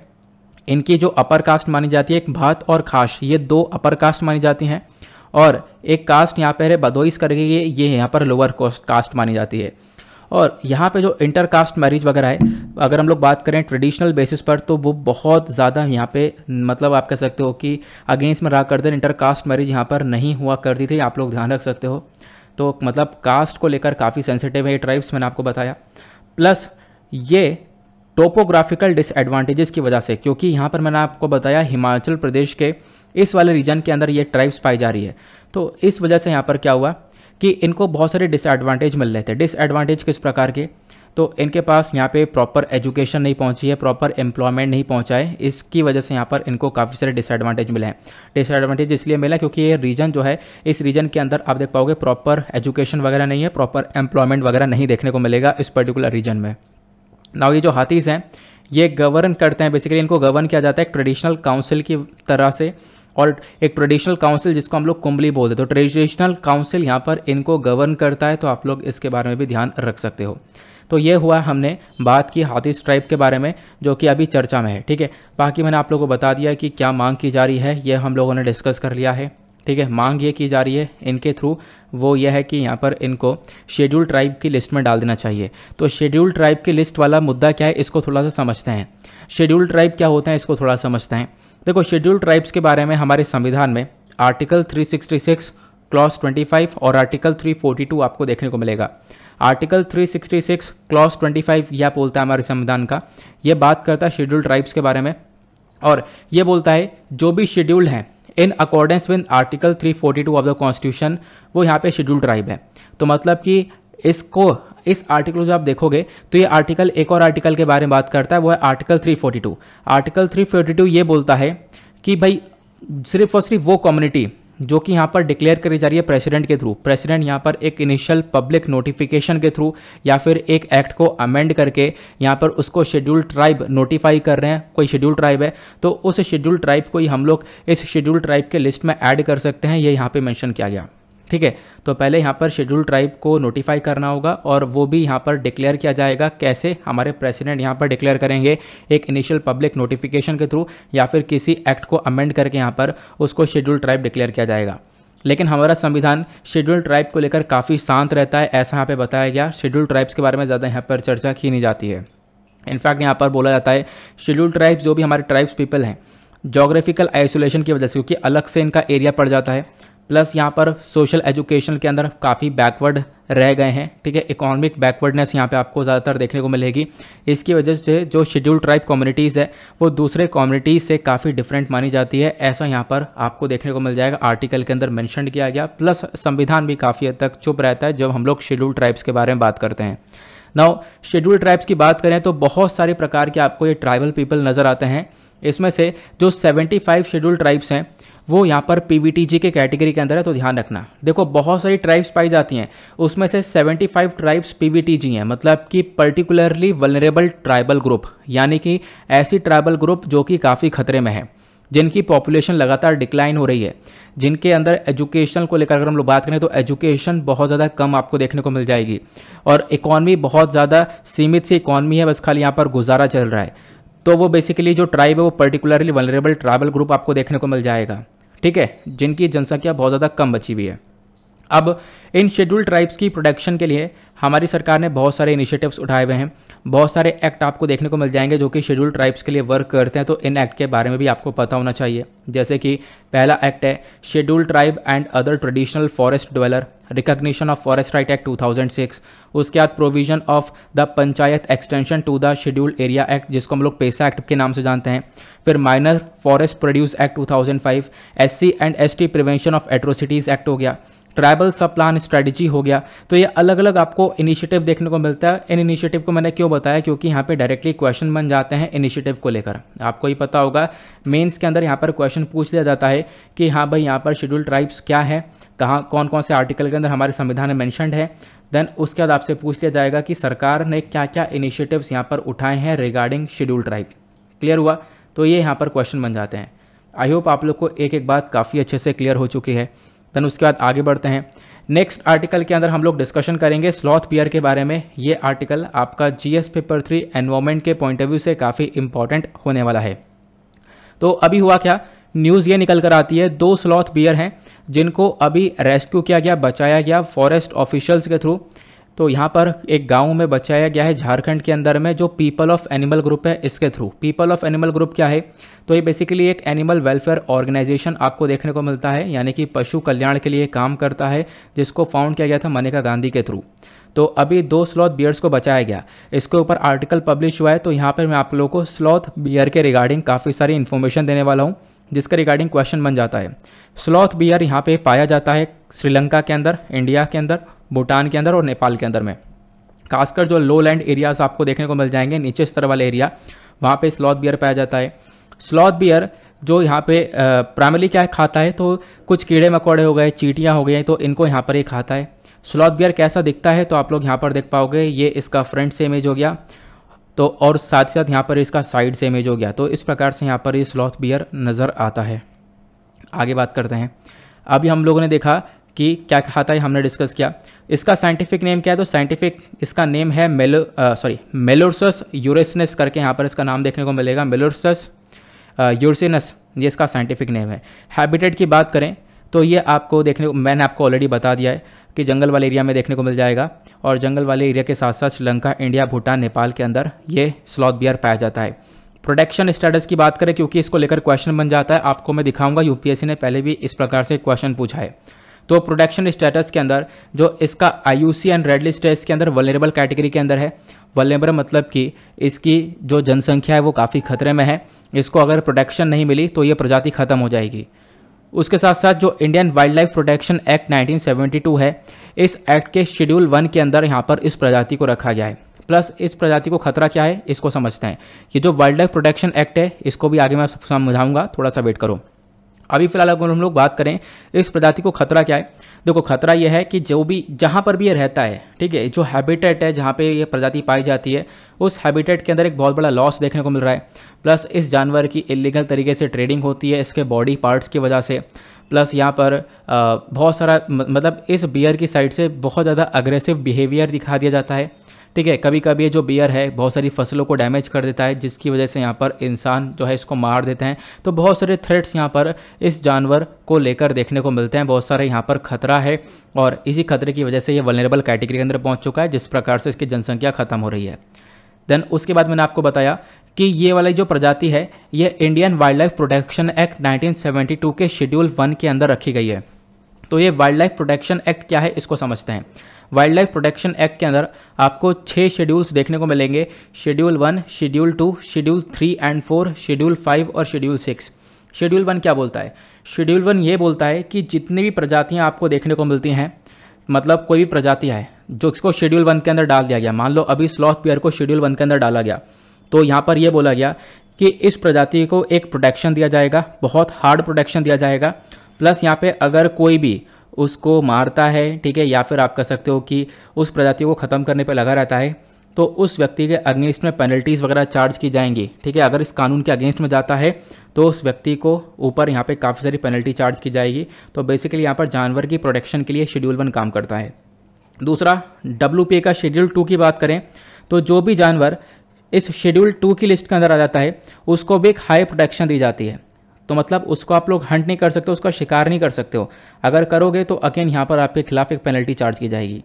इनकी जो अपर कास्ट मानी जाती है एक भात और खाश ये दो अपर कास्ट मानी जाती हैं और एक कास्ट यहाँ पर है बदोइस करके ये यहाँ पर लोअर कास्ट मानी जाती है और यहाँ पे जो इंटरकास्ट मैरिज वगैरह है अगर हम लोग बात करें ट्रेडिशनल बेसिस पर तो वो बहुत ज़्यादा यहाँ पे मतलब आप कह सकते हो कि अगेंस्ट में रहा कर दें इंटरकास्ट मैरिज यहाँ पर नहीं हुआ करती थी आप लोग ध्यान रख सकते हो तो मतलब कास्ट को लेकर काफ़ी सेंसिटिव है ये ट्राइब्स मैंने आपको बताया प्लस ये टोपोग्राफिकल डिसएडवांटेजेस की वजह से क्योंकि यहाँ पर मैंने आपको बताया हिमाचल प्रदेश के इस वाले रीजन के अंदर ये ट्राइब्स पाई जा रही है तो इस वजह से यहाँ पर क्या हुआ कि इनको बहुत सारे डिसएडवांटेज मिल रहे थे डिसएडवांटेज किस प्रकार के तो इनके पास यहाँ पे प्रॉपर एजुकेशन नहीं पहुँची है प्रॉपर एम्प्लॉयमेंट नहीं पहुँचा है इसकी वजह से यहाँ पर इनको काफ़ी सारे डिसएडवांटेज मिले हैं डिसएडवांटेज इसलिए मिला क्योंकि ये रीजन जो है इस रीजन के अंदर आप देख पाओगे प्रॉपर एजुकेशन वगैरह नहीं है प्रॉपर एम्प्लॉयमेंट वगैरह नहीं देखने को मिलेगा इस पर्टिकुलर रीजन में ना ये जो हाथीज़ हैं ये गवर्न करते हैं बेसिकली इनको गवर्न किया जाता है ट्रेडिशनल काउंसिल की तरह से और एक ट्रेडिशनल काउंसिल जिसको हम लोग कुंबली बोलते हैं तो ट्रेडिशनल काउंसिल यहाँ पर इनको गवर्न करता है तो आप लोग इसके बारे में भी ध्यान रख सकते हो तो ये हुआ हमने बात की हाथी स्ट्राइप के बारे में जो कि अभी चर्चा में है ठीक है बाकी मैंने आप लोगों को बता दिया कि क्या मांग की जा रही है ये हम लोगों ने डिस्कस कर लिया है ठीक है मांग ये की जा रही है इनके थ्रू वो ये है कि यहाँ पर इनको शेड्यूल ट्राइब की लिस्ट में डाल देना चाहिए तो शेड्यूल ट्राइब की लिस्ट वाला मुद्दा क्या है इसको थोड़ा सा समझते हैं शेड्यूल ट्राइब क्या होता है इसको थोड़ा समझते हैं देखो शेड्यूल ट्राइब्स के बारे में हमारे संविधान में आर्टिकल 366 क्लॉज 25 और आर्टिकल 342 आपको देखने को मिलेगा आर्टिकल 366 क्लॉज 25 यह बोलता है हमारे संविधान का यह बात करता है शेड्यूल ट्राइब्स के बारे में और यह बोलता है जो भी शेड्यूल हैं in accordance with article 342 of the constitution वो यहाँ पे शेड्यूल ट्राइब है तो मतलब कि इसको इस आर्टिकल को जब आप देखोगे तो ये आर्टिकल एक और आर्टिकल के बारे में बात करता है वो है आर्टिकल 342 आर्टिकल 342 ये बोलता है कि भाई सिर्फ और सिर्फ वो कम्युनिटी जो कि यहाँ पर डिक्लेयर करी जा रही है प्रेसिडेंट के थ्रू प्रेसिडेंट यहाँ पर एक इनिशियल पब्लिक नोटिफिकेशन के थ्रू या फिर एक एक्ट को अमेंड करके यहाँ पर उसको शेड्यूल ट्राइब नोटिफाई कर रहे हैं कोई शेड्यूल ट्राइब है तो उस शेड्यूल ट्राइब को ही हम लोग इस शेड्यूल ट्राइब के लिस्ट में ऐड कर सकते हैं ये यहाँ पर मैंशन किया गया ठीक है तो पहले यहाँ पर शेड्यूल ट्राइब को नोटिफाई करना होगा और वो भी यहाँ पर डिक्लेयर किया जाएगा कैसे हमारे प्रेसिडेंट यहाँ पर डिक्लेयर करेंगे एक इनिशियल पब्लिक नोटिफिकेशन के थ्रू या फिर किसी एक्ट को अमेंड करके यहाँ पर उसको शेड्यूल ट्राइब डिक्लेयर किया जाएगा लेकिन हमारा संविधान शेड्यूल ट्राइब को लेकर काफ़ी शांत रहता है ऐसा यहाँ पर बताया गया शेड्यूल ट्राइब्स के बारे में ज़्यादा यहाँ पर चर्चा की नहीं जाती है इनफैक्ट यहाँ पर बोला जाता है शेड्यूल ट्राइब्स जो भी हमारे ट्राइब्स पीपल हैं जोग्राफिकल आइसोलेशन की वजह से क्योंकि अलग से इनका एरिया पड़ जाता है प्लस यहाँ पर सोशल एजुकेशन के अंदर काफ़ी बैकवर्ड रह गए हैं ठीक है इकोनॉमिक बैकवर्डनेस यहाँ पे आपको ज़्यादातर देखने को मिलेगी इसकी वजह से जो शेड्यूल ट्राइब कम्युनिटीज़ है वो दूसरे कम्युनिटीज़ से काफ़ी डिफरेंट मानी जाती है ऐसा यहाँ पर आपको देखने को मिल जाएगा आर्टिकल के अंदर मैंशन किया गया प्लस संविधान भी काफ़ी हद तक चुप रहता है जब हम लोग शेड्यूल ट्राइब्स के बारे में बात करते हैं नाउ शेड्यूल ट्राइब्स की बात करें तो बहुत सारे प्रकार के आपको ये ट्राइबल पीपल नज़र आते हैं इसमें से जो 75 शेड्यूल ट्राइब्स हैं वो यहाँ पर जी के कैटेगरी के अंदर है तो ध्यान रखना देखो बहुत सारी ट्राइब्स पाई जाती हैं उसमें से 75 ट्राइब्स जी हैं मतलब कि पर्टिकुलरली वनरेबल ट्राइबल ग्रुप यानी कि ऐसी ट्राइबल ग्रुप जो कि काफ़ी खतरे में है जिनकी पॉपुलेशन लगातार डिक्लाइन हो रही है जिनके अंदर एजुकेशन को लेकर अगर हम लोग बात करें तो एजुकेशन बहुत ज़्यादा कम आपको देखने को मिल जाएगी और इकॉनमी बहुत ज़्यादा सीमित सी इकॉनमी है बस खाली यहाँ पर गुजारा चल रहा है तो वो बेसिकली जो ट्राइब है वो पर्टिकुलरली वनरेबल ट्राइबल ग्रुप आपको देखने को मिल जाएगा ठीक है जिनकी जनसंख्या बहुत ज़्यादा कम बची हुई है अब इन शेड्यूल्ड ट्राइब्स की प्रोटेक्शन के लिए हमारी सरकार ने बहुत सारे इनिशिएटिव्स उठाए हुए हैं बहुत सारे एक्ट आपको देखने को मिल जाएंगे जो कि शेड्यूल ट्राइब्स के लिए वर्क करते हैं तो इन एक्ट के बारे में भी आपको पता होना चाहिए जैसे कि पहला एक्ट है schedule tribe and other traditional forest dweller recognition of forest right act 2006 उसके बाद provision of the panchayat extension to the scheduled area act जिसको हम लोग पेशा एक्ट के नाम से जानते हैं फिर minor forest produce act 2005 SC and ST prevention of atrocities act हो गया ट्राइबल सब प्लान स्ट्रैटेजी हो गया तो ये अलग अलग आपको इनिशिएटिव देखने को मिलता है इन इनिशिएटिव को मैंने क्यों बताया क्योंकि यहाँ पे डायरेक्टली क्वेश्चन बन जाते हैं इनिशिएटिव को लेकर आपको ही पता होगा मेंस के अंदर यहाँ पर क्वेश्चन पूछ लिया जाता है कि हाँ भाई यहाँ पर शेड्यूल ट्राइब्स क्या है कहाँ कौन कौन से आर्टिकल के अंदर हमारे संविधान में मैंशनड है देन उसके बाद आपसे पूछ लिया जाएगा कि सरकार ने क्या क्या इनिशिएटिव्स यहाँ पर उठाए हैं रिगार्डिंग शेड्यूल ट्राइब क्लियर हुआ तो ये यहाँ पर क्वेश्चन बन जाते हैं आई होप आप लोग को एक एक बात काफ़ी अच्छे से क्लियर हो चुकी है देन उसके बाद आगे बढ़ते हैं नेक्स्ट आर्टिकल के अंदर हम लोग डिस्कशन करेंगे स्लॉथ बियर के बारे में ये आर्टिकल आपका जीएस पेपर थ्री एनवायरमेंट के पॉइंट ऑफ व्यू से काफ़ी इंपॉर्टेंट होने वाला है तो अभी हुआ क्या न्यूज़ ये निकल कर आती है दो स्लॉथ बियर हैं जिनको अभी रेस्क्यू किया गया बचाया गया फॉरेस्ट ऑफिशियल्स के थ्रू तो यहाँ पर एक गांव में बचाया गया है झारखंड के अंदर में जो पीपल ऑफ एनिमल ग्रुप है इसके through people of animal group क्या है तो ये बेसिकली एक एनिमल वेलफेयर ऑर्गेनाइजेशन आपको देखने को मिलता है यानी कि पशु कल्याण के लिए काम करता है जिसको फाउंड किया गया था मनेका गांधी के थ्रू तो अभी दो स्लॉथ बियर्स को बचाया गया इसके ऊपर आर्टिकल पब्लिश हुआ है तो यहाँ पर मैं आप लोगों को स्लॉथ बियर के रिगार्डिंग काफ़ी सारी इन्फॉर्मेशन देने वाला हूँ जिसका रिगार्डिंग क्वेश्चन बन जाता है स्लॉथ बियर यहाँ पे पाया जाता है श्रीलंका के अंदर इंडिया के अंदर भूटान के अंदर और नेपाल के अंदर में खासकर जो लो लैंड एरियाज आपको देखने को मिल जाएंगे नीचे स्तर वाले एरिया वहाँ पे स्लॉथ बियर पाया जाता है स्लॉथ बियर जो यहाँ पे प्राइमरी क्या खाता है तो कुछ कीड़े मकोड़े हो गए चीटियाँ हो गई तो इनको यहाँ पर ही खाता है स्लॉथ बियर कैसा दिखता है तो आप लोग यहाँ पर देख पाओगे ये इसका फ्रंट से इमेज हो गया तो और साथ ही साथ यहाँ पर इसका साइड से इमेज हो गया तो इस प्रकार से यहाँ पर ये स्लॉथ बियर नज़र आता है आगे बात करते हैं अभी हम लोगों ने देखा कि क्या कहा था हमने डिस्कस किया इसका साइंटिफिक नेम क्या है तो साइंटिफिक इसका नेम है मेलो सॉरी मेलोरसस यूरेसनस करके यहाँ पर इसका नाम देखने को मिलेगा मेलोरसस यूरसिनस ये इसका साइंटिफिक नेम है हैबिटेट की बात करें तो ये आपको देखने को मैंने आपको ऑलरेडी बता दिया है कि जंगल वाले एरिया में देखने को मिल जाएगा और जंगल वाले एरिया के साथ साथ श्रीलंका इंडिया भूटान नेपाल के अंदर ये स्लॉथ बियर पाया जाता है प्रोडक्शन स्टेटस की बात करें क्योंकि इसको लेकर क्वेश्चन बन जाता है आपको मैं दिखाऊंगा यूपीएससी ने पहले भी इस प्रकार से क्वेश्चन पूछा है तो प्रोटेक्शन स्टेटस के अंदर जो इसका आई एंड रेड लिस्ट है इसके अंदर वलनेबल कैटेगरी के अंदर है वलनेबल मतलब कि इसकी जो जनसंख्या है वो काफ़ी खतरे में है इसको अगर प्रोटेक्शन नहीं मिली तो ये प्रजाति खत्म हो जाएगी उसके साथ साथ जो Indian wildlife protection act 1972 है इस एक्ट के शेड्यूल वन के अंदर यहाँ पर इस प्रजाति को रखा गया है प्लस इस प्रजाति को खतरा क्या है इसको समझते हैं ये जो वाइल्ड लाइफ प्रोटेक्शन एक्ट है इसको भी आगे मैं समझाऊंगा थोड़ा सा वेट करो अभी फिलहाल अगर हम लोग बात करें इस प्रजाति को खतरा क्या है देखो खतरा यह है कि जो भी जहाँ पर भी ये रहता है ठीक है जो हैबिटेट है जहाँ पे ये प्रजाति पाई जाती है उस हैबिटेट के अंदर एक बहुत बड़ा लॉस देखने को मिल रहा है प्लस इस जानवर की इलीगल तरीके से ट्रेडिंग होती है इसके बॉडी पार्ट्स की वजह से प्लस यहाँ पर बहुत सारा मतलब इस बियर की साइड से बहुत ज़्यादा अग्रेसिव बिहेवियर दिखा दिया जाता है ठीक है कभी कभी ये जो बियर है बहुत सारी फसलों को डैमेज कर देता है जिसकी वजह से यहाँ पर इंसान जो है इसको मार देते हैं तो बहुत सारे थ्रेट्स यहाँ पर इस जानवर को लेकर देखने को मिलते हैं बहुत सारे यहाँ पर खतरा है और इसी खतरे की वजह से ये वलनरेबल कैटेगरी के अंदर पहुँच चुका है जिस प्रकार से इसकी जनसंख्या खत्म हो रही है देन उसके बाद मैंने आपको बताया कि ये वाली जो प्रजाति है ये Indian wildlife protection act 1972 के शेड्यूल वन के अंदर रखी गई है तो ये वाइल्ड लाइफ प्रोटेक्शन एक्ट क्या है इसको समझते हैं वाइल्ड लाइफ प्रोटेक्शन एक्ट के अंदर आपको छः शेड्यूल्स देखने को मिलेंगे schedule one schedule two schedule three and four schedule five और शेड्यूल सिक्स शेड्यूल वन क्या बोलता है शेड्यूल वन ये बोलता है कि जितनी भी प्रजातियाँ आपको देखने को मिलती हैं मतलब कोई भी प्रजाति है जो इसको शेड्यूल वन के अंदर डाल दिया गया मान लो अभी स्लॉथ पेयर को शेड्यूल वन के अंदर डाला गया तो यहाँ पर यह बोला गया कि इस प्रजाति को एक प्रोटेक्शन दिया जाएगा बहुत हार्ड प्रोटेक्शन दिया जाएगा प्लस यहाँ पे अगर कोई भी उसको मारता है ठीक है या फिर आप कह सकते हो कि उस प्रजाति को ख़त्म करने पर लगा रहता है तो उस व्यक्ति के अगेंस्ट में पेनल्टीज़ वगैरह चार्ज की जाएंगी ठीक है अगर इस कानून के अगेंस्ट में जाता है तो उस व्यक्ति को ऊपर यहाँ पे काफ़ी सारी पेनल्टी चार्ज की जाएगी तो बेसिकली यहाँ पर जानवर की प्रोटेक्शन के लिए शेड्यूल वन काम करता है दूसरा डब्ल्यू का शेड्यूल टू की बात करें तो जो भी जानवर इस शेड्यूल टू की लिस्ट के अंदर आ जाता है उसको भी एक हाई प्रोटेक्शन दी जाती है तो मतलब उसको आप लोग हंट नहीं कर सकते उसका शिकार नहीं कर सकते हो अगर करोगे तो अगेन यहाँ पर आपके खिलाफ एक पेनल्टी चार्ज की जाएगी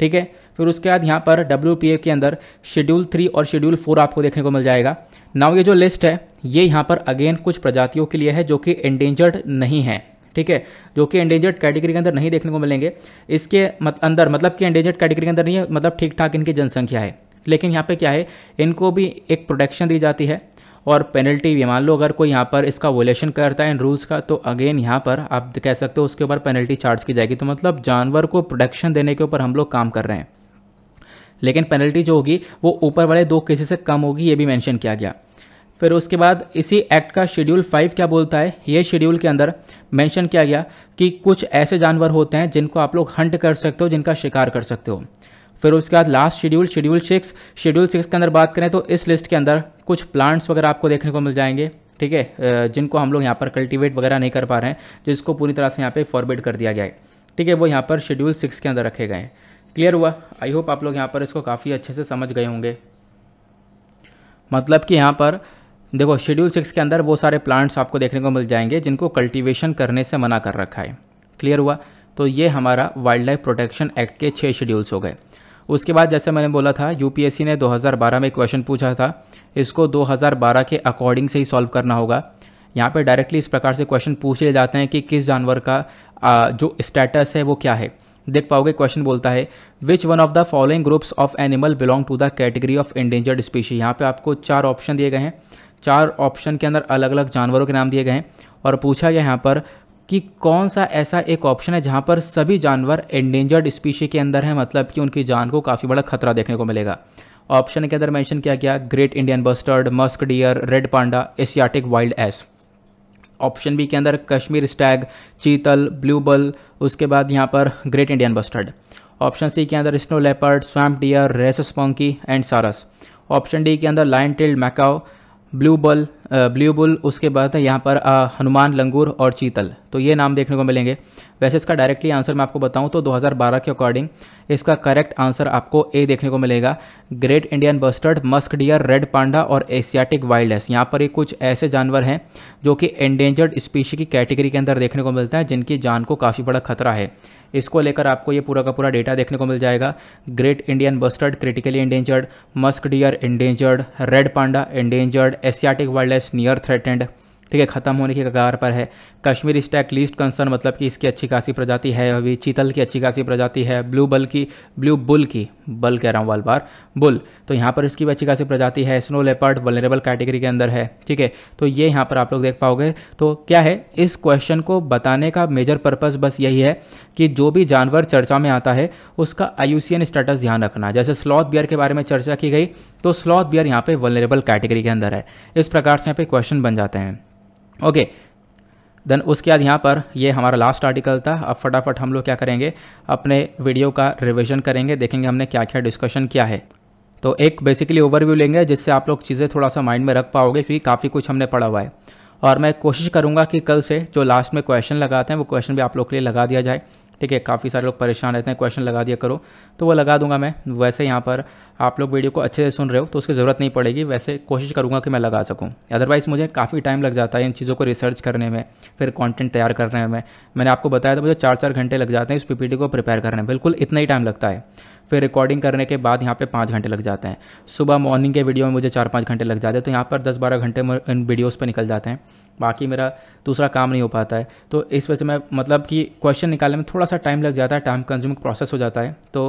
ठीक है फिर उसके बाद यहाँ पर डब्ल्यू के अंदर शेड्यूल थ्री और शेड्यूल फोर आपको देखने को मिल जाएगा नाउ ये जो लिस्ट है ये यहाँ पर अगेन कुछ प्रजातियों के लिए है जो कि एंडेंजर्ड नहीं है ठीक है जो कि एंडेंजर्ड कैटेगरी के अंदर नहीं देखने को मिलेंगे इसके मत अंदर मतलब कि एंडेंजर्ड कैटेगरी के अंदर नहीं है मतलब ठीक ठाक इनकी जनसंख्या है लेकिन यहाँ पे क्या है इनको भी एक प्रोटेक्शन दी जाती है और पेनल्टी भी मान लो अगर कोई यहाँ पर इसका वोलेशन करता है इन रूल्स का तो अगेन यहाँ पर आप कह सकते हो उसके ऊपर पेनल्टी चार्ज की जाएगी तो मतलब जानवर को प्रोटेक्शन देने के ऊपर हम लोग काम कर रहे हैं लेकिन पेनल्टी जो होगी वो ऊपर वाले दो केसेस से कम होगी ये भी मेंशन किया गया फिर उसके बाद इसी एक्ट का शेड्यूल फाइव क्या बोलता है ये शेड्यूल के अंदर मेंशन किया गया कि कुछ ऐसे जानवर होते हैं जिनको आप लोग हंट कर सकते हो जिनका शिकार कर सकते हो फिर उसके बाद last schedule schedule six schedule six के अंदर बात करें तो इस लिस्ट के अंदर कुछ प्लांट्स वगैरह आपको देखने को मिल जाएंगे ठीक है जिनको हम लोग यहाँ पर कल्टिवेट वगैरह नहीं कर पा रहे हैं जिसको पूरी तरह से यहाँ पे फॉरवर्ड कर दिया गया है ठीक है वो यहाँ पर शेड्यूल सिक्स के अंदर रखे गए हैं क्लियर हुआ आई होप आप लोग यहाँ पर इसको काफ़ी अच्छे से समझ गए होंगे मतलब कि यहाँ पर देखो शेड्यूल सिक्स के अंदर वो सारे प्लांट्स आपको देखने को मिल जाएंगे जिनको कल्टीवेशन करने से मना कर रखा है क्लियर हुआ तो ये हमारा वाइल्ड लाइफ प्रोटेक्शन एक्ट के छः शेड्यूल्स हो गए उसके बाद जैसे मैंने बोला था यूपीएससी ने 2012 में क्वेश्चन पूछा था इसको 2012 के अकॉर्डिंग से ही सॉल्व करना होगा यहाँ पे डायरेक्टली इस प्रकार से क्वेश्चन पूछ लिए जाते हैं कि किस जानवर का आ, जो स्टेटस है वो क्या है देख पाओगे क्वेश्चन बोलता है which one of the following groups of animal belong to the category of endangered species यहाँ पे आपको चार ऑप्शन दिए गए हैं चार ऑप्शन के अंदर अलग अलग जानवरों के नाम दिए गए हैं और पूछा गया यहाँ पर कि कौन सा ऐसा एक ऑप्शन है जहाँ पर सभी जानवर एंडेंजर्ड स्पीशी के अंदर है मतलब कि उनकी जान को काफ़ी बड़ा खतरा देखने को मिलेगा ऑप्शन के अंदर मेंशन किया गया great Indian bustard musk deer red panda Asiatic wild ass option B के अंदर कश्मीर स्टैग चीतल ब्लू बल उसके बाद यहाँ पर great Indian bustard option C के अंदर snow leopard swamp deer rhesus monkey and sarus option D के अंदर lion tailed macaque blue bull blue bull उसके बाद यहाँ पर हनुमान लंगूर और चीतल तो ये नाम देखने को मिलेंगे वैसे इसका डायरेक्टली आंसर मैं आपको बताऊँ तो 2012 के अकॉर्डिंग इसका करेक्ट आंसर आपको ए देखने को मिलेगा great Indian bustard musk deer red panda और एशियाटिक वाइल्ड एस यहाँ पर ये कुछ ऐसे जानवर हैं जो कि एंडेंजर्ड स्पीशी की कैटेगरी के अंदर देखने को मिलते हैं जिनकी जान को काफ़ी बड़ा खतरा है इसको लेकर आपको ये पूरा का पूरा डेटा देखने को मिल जाएगा great Indian bustard critically endangered musk deer endangered red panda endangered Asiatic wild near threatened ठीक है ख़त्म होने की कगार पर है कश्मीर स्टैक लिस्ट कंसर्न मतलब कि इसकी अच्छी खासी प्रजाति है अभी चीतल की अच्छी खासी प्रजाति है ब्लू बल की ब्लू बुल की बल कह रहा हूँ वाल बार बुल तो यहाँ पर इसकी भी अच्छी खासी प्रजाति है स्नो लेपर्ड वलरेबल कैटेगरी के अंदर है ठीक है तो ये यहाँ पर आप लोग देख पाओगे तो क्या है इस क्वेश्चन को बताने का मेजर पर्पज़ बस यही है कि जो भी जानवर चर्चा में आता है उसका आयुसियन स्टेटस ध्यान रखना जैसे स्लॉथ बियर के बारे में चर्चा की गई तो स्लॉथ बियर यहाँ पे वलरेबल कैटेगरी के अंदर है इस प्रकार से यहाँ पे क्वेश्चन बन जाते हैं ओके देन उसके बाद यहाँ पर ये हमारा लास्ट आर्टिकल था अब फटाफट हम लोग क्या करेंगे अपने वीडियो का रिविजन करेंगे देखेंगे हमने क्या क्या डिस्कशन किया है तो एक बेसिकली ओवरव्यू लेंगे जिससे आप लोग चीज़ें थोड़ा सा माइंड में रख पाओगे क्योंकि काफ़ी कुछ हमने पढ़ा हुआ है और मैं कोशिश करूँगा कि कल से जो लास्ट में क्वेश्चन लगाते हैं वो क्वेश्चन भी आप लोग के लिए लगा दिया जाए ठीक है काफ़ी सारे लोग परेशान रहते हैं क्वेश्चन लगा दिया करो तो वो लगा दूंगा मैं वैसे यहाँ पर आप लोग वीडियो को अच्छे से सुन रहे हो तो उसकी ज़रूरत नहीं पड़ेगी वैसे कोशिश करूँगा कि मैं लगा सकूँ अदरवाइज़ मुझे काफ़ी टाइम लग जाता है इन चीज़ों को रिसर्च करने में फिर कॉन्टेंट तैयार करने में मैंने आपको बताया था मुझे चार चार घंटे लग जाते हैं इस पी को प्रिपेयर करने में बिल्कुल इतना ही टाइम लगता है फिर रिकॉर्डिंग करने के बाद यहाँ पे पाँच घंटे लग जाते हैं सुबह मॉर्निंग के वीडियो में मुझे चार पाँच घंटे लग जाते हैं तो यहाँ पर दस बारह घंटे इन वीडियोज़ पर निकल जाते हैं बाकी मेरा दूसरा काम नहीं हो पाता है तो इस वजह से मैं मतलब कि क्वेश्चन निकालने में थोड़ा सा टाइम लग जाता है टाइम कंज्यूमिंग प्रोसेस हो जाता है तो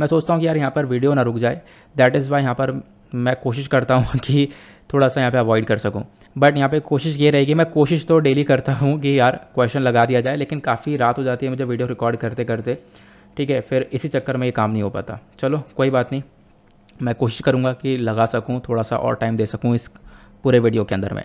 मैं सोचता हूँ कि यार यहाँ पर वीडियो ना रुक जाए दैट इज़ वाई यहाँ पर मैं कोशिश करता हूँ कि थोड़ा सा यहाँ पे अवॉइड कर सकूँ बट यहाँ पे कोशिश ये रहेगी मैं कोशिश तो डेली करता हूँ कि यार क्वेश्चन लगा दिया जाए लेकिन काफ़ी रात हो जाती है मुझे वीडियो रिकॉर्ड करते करते ठीक है फिर इसी चक्कर में ये काम नहीं हो पाता चलो कोई बात नहीं मैं कोशिश करूँगा कि लगा सकूँ थोड़ा सा और टाइम दे सकूँ इस पूरे वीडियो के अंदर मैं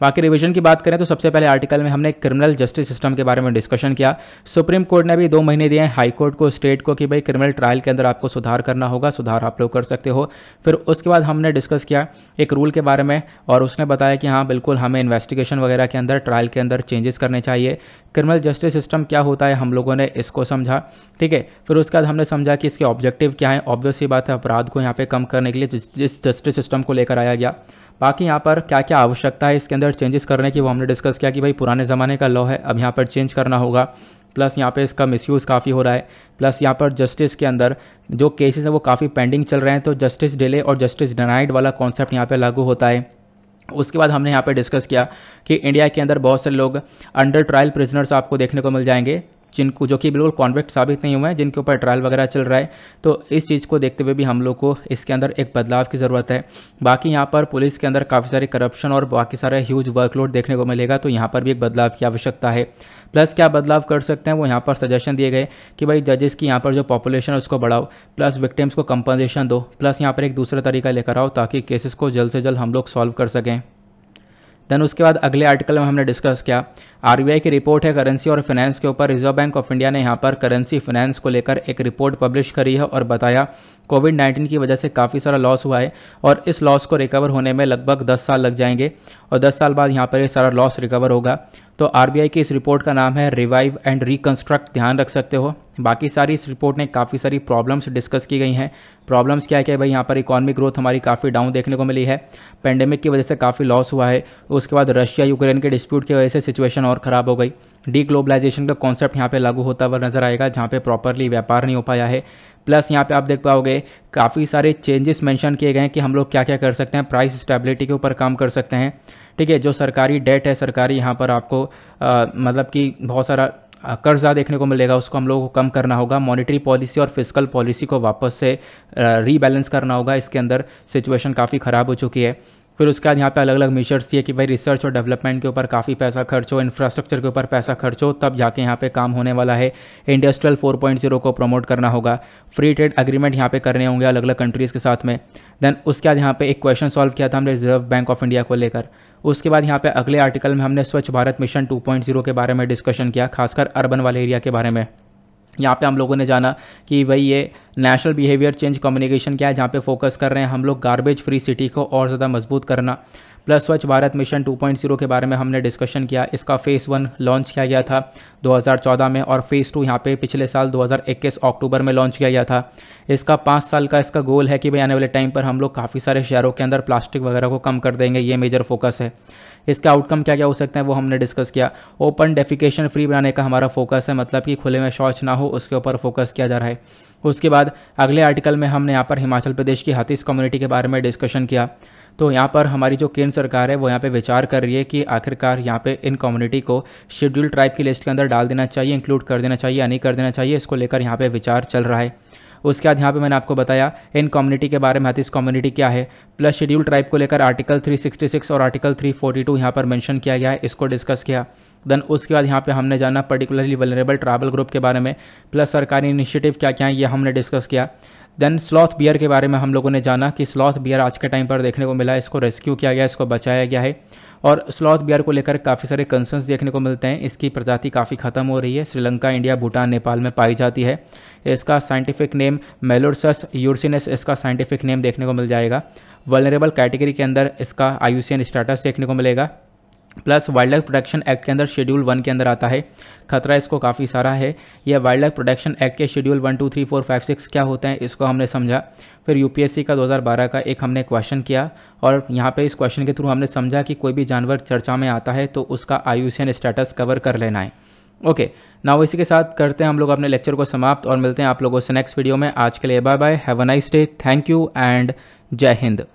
बाकी रिविजन की बात करें तो सबसे पहले आर्टिकल में हमने क्रिमिनल जस्टिस सिस्टम के बारे में डिस्कशन किया सुप्रीम कोर्ट ने भी दो महीने दिए हैं हाई कोर्ट को स्टेट को कि भाई क्रिमिनल ट्रायल के अंदर आपको सुधार करना होगा सुधार आप लोग कर सकते हो फिर उसके बाद हमने डिस्कस किया एक रूल के बारे में और उसने बताया कि हाँ बिल्कुल हमें इन्वेस्टिगेशन वगैरह के अंदर ट्रायल के अंदर चेंजेस करने चाहिए क्रिमिनल जस्टिस सिस्टम क्या होता है हम लोगों ने इसको समझा ठीक है फिर उसके बाद हमने समझा कि इसके ऑब्जेक्टिव क्या है ऑब्वियस ही बात है अपराध को यहाँ पे कम करने के लिए जिस जस्टिस सिस्टम को लेकर आया गया बाकी यहाँ पर क्या क्या आवश्यकता है इसके अंदर चेंजेस करने की वो हमने डिस्कस किया कि भाई पुराने ज़माने का लॉ है अब यहाँ पर चेंज करना होगा प्लस यहाँ पे इसका मिसयूज़ काफ़ी हो रहा है प्लस यहाँ पर जस्टिस के अंदर जो केसेस हैं वो काफ़ी पेंडिंग चल रहे हैं तो जस्टिस डिले और जस्टिस डिनाइड वाला कॉन्सेप्ट यहाँ पर लागू होता है उसके बाद हमने यहाँ पे डिस्कस किया कि इंडिया के अंदर बहुत से लोग अंडर ट्रायल प्रिजनर्स आपको देखने को मिल जाएंगे जिनको जो कि बिल्कुल कॉन्वेक्ट साबित नहीं हुए हैं जिनके ऊपर ट्रायल वगैरह चल रहा है तो इस चीज़ को देखते हुए भी हम लोग को इसके अंदर एक बदलाव की ज़रूरत है बाकी यहाँ पर पुलिस के अंदर काफ़ी सारे करप्शन और बाकी सारे ह्यूज वर्कलोड देखने को मिलेगा तो यहाँ पर भी एक बदलाव की आवश्यकता है प्लस क्या बदलाव कर सकते हैं वो यहाँ पर सजेशन दिए गए कि भाई जजेस की यहाँ पर जो पॉपुलेशन है उसको बढ़ाओ प्लस विक्टिम्स को कंपनसेशन दो प्लस यहाँ पर एक दूसरा तरीका लेकर आओ ताकि केसेस को जल्द से जल्द हम लोग सॉल्व कर सकें देन उसके बाद अगले आर्टिकल में हमने डिस्कस किया आरबीआई की रिपोर्ट है करेंसी और फाइनेंस के ऊपर रिजर्व बैंक ऑफ इंडिया ने यहाँ पर करेंसी फाइनेंस को लेकर एक रिपोर्ट पब्लिश करी है और बताया कोविड 19 की वजह से काफ़ी सारा लॉस हुआ है और इस लॉस को रिकवर होने में लगभग 10 साल लग जाएंगे और 10 साल बाद यहाँ पर ये सारा लॉस रिकवर होगा तो आर की इस रिपोर्ट का नाम है रिवाइव एंड रिकन्स्ट्रक्ट ध्यान रख सकते हो बाकी सारी इस रिपोर्ट में काफ़ी सारी प्रॉब्लम्स डिस्कस की गई हैं प्रॉब्लम्स क्या है भाई यहाँ पर इकोनॉमिक ग्रोथ हमारी काफ़ी डाउन देखने को मिली है पेंडेमिक की वजह से काफ़ी लॉस हुआ है उसके बाद रशिया यूक्रेन के डिस्प्यूट की वजह से सिचुएशन और ख़राब हो गई डी ग्लोबलाइजेशन का कॉन्सेप्ट यहाँ पर लागू होता हुआ नज़र आएगा जहाँ पर प्रॉपरली व्यापार नहीं हो पाया है प्लस यहाँ पे आप देख पाओगे काफ़ी सारे चेंजेस मेंशन किए गए हैं कि हम लोग क्या क्या कर सकते हैं प्राइस स्टेबिलिटी के ऊपर काम कर सकते हैं ठीक है जो सरकारी डेट है सरकारी यहाँ पर आपको आ, मतलब कि बहुत सारा कर्जा देखने को मिलेगा उसको हम लोगों को कम करना होगा मॉनेटरी पॉलिसी और फिजिकल पॉलिसी को वापस से रीबैलेंस करना होगा इसके अंदर सिचुएशन काफ़ी ख़राब हो चुकी है फिर उसके बाद यहाँ पे अलग अलग मेजर्स दिए कि भाई रिसर्च और डेवलपमेंट के ऊपर काफ़ी पैसा खर्च हो इंफ्रास्ट्रक्चर के ऊपर पैसा खर्च हो तब जाके यहाँ पे काम होने वाला है इंडस्ट्रियल 4.0 को प्रमोट करना होगा फ्री ट्रेड अग्रीमेंट यहाँ पे करने होंगे अलग अलग कंट्रीज़ के साथ में देन उसके बाद यहाँ पे एक क्वेश्चन सॉल्व किया था हमने रिजर्व बैंक ऑफ इंडिया को लेकर उसके बाद यहाँ पे अगले आर्टिकल में हमने स्वच्छ भारत मिशन 2.0 के बारे में डिस्कशन किया खासकर अर्बन वाले एरिया के बारे में यहाँ पे हम लोगों ने जाना कि भाई ये नेशनल बिहेवियर चेंज कम्युनिकेशन क्या है जहाँ पे फोकस कर रहे हैं हम लोग गार्बेज फ्री सिटी को और ज़्यादा मजबूत करना प्लस स्वच्छ भारत मिशन 2.0 के बारे में हमने डिस्कशन किया इसका फ़ेज़ वन लॉन्च किया गया था 2014 में और फ़ेज़ टू यहाँ पे पिछले साल 2021 अक्टूबर में लॉन्च किया गया था इसका पाँच साल का इसका गोल है कि भाई आने वाले टाइम पर हम लोग काफ़ी सारे शहरों के अंदर प्लास्टिक वगैरह को कम कर देंगे ये मेजर फोकस है इसका आउटकम क्या क्या हो सकते हैं वो हमने डिस्कस किया ओपन डेफिकेशन फ्री बनाने का हमारा फोकस है मतलब कि खुले में शौच ना हो उसके ऊपर फोकस किया जा रहा है उसके बाद अगले आर्टिकल में हमने यहाँ पर हिमाचल प्रदेश की हाथीस कम्युनिटी के बारे में डिस्कशन किया तो यहाँ पर हमारी जो केंद्र सरकार है वो यहाँ पे विचार कर रही है कि आखिरकार यहाँ पे इन कम्युनिटी को शेड्यूल ट्राइब की लिस्ट के अंदर डाल देना चाहिए इंक्लूड कर देना चाहिए या नहीं कर देना चाहिए इसको लेकर यहाँ पे विचार चल रहा है उसके बाद यहाँ पे मैंने आपको बताया इन कम्युनिटी के बारे में हाथीस कम्युनिटी क्या है प्लस शेड्यूल ट्राइब को लेकर आर्टिकल 366 और आर्टिकल 342 यहाँ पर मेंशन किया गया है इसको डिस्कस किया देन उसके बाद यहाँ पे हमने जाना पर्टिकुलरली वेलरेबल ट्रैवल ग्रुप के बारे में प्लस सरकारी इनिशिएटिव क्या क्या है ये हमने डिस्कस किया देन स्लॉथ बियर के बारे में हम लोगों ने जाना कि स्लॉथ बियर आज के टाइम पर देखने को मिला है इसको रेस्क्यू किया गया इसको बचाया गया है और स्लॉथ बियर को लेकर काफ़ी सारे कंसर्न्स देखने को मिलते हैं इसकी प्रजाति काफ़ी ख़त्म हो रही है श्रीलंका इंडिया भूटान नेपाल में पाई जाती है इसका साइंटिफिक नेम मेलोरसस यूरसिनस इसका साइंटिफिक नेम देखने को मिल जाएगा वलनरेबल कैटेगरी के अंदर इसका आयुसियन स्टेटस देखने को मिलेगा plus wildlife protection act के अंदर शेड्यूल वन के अंदर आता है खतरा इसको काफ़ी सारा है यह वाइल्ड लाइफ प्रोटेक्शन एक्ट के schedule one two three four five six क्या होते हैं इसको हमने समझा फिर यूपीएससी का 2012 का एक हमने क्वेश्चन किया और यहाँ पे इस क्वेश्चन के थ्रू हमने समझा कि कोई भी जानवर चर्चा में आता है तो उसका आयुषियन स्टेटस कवर कर लेना है ओके नाउ इसी के साथ करते हैं हम लोग अपने लेक्चर को समाप्त और मिलते हैं आप लोगों से नेक्स्ट वीडियो में आज के लिए bye bye have a nice day thank you and Jai Hind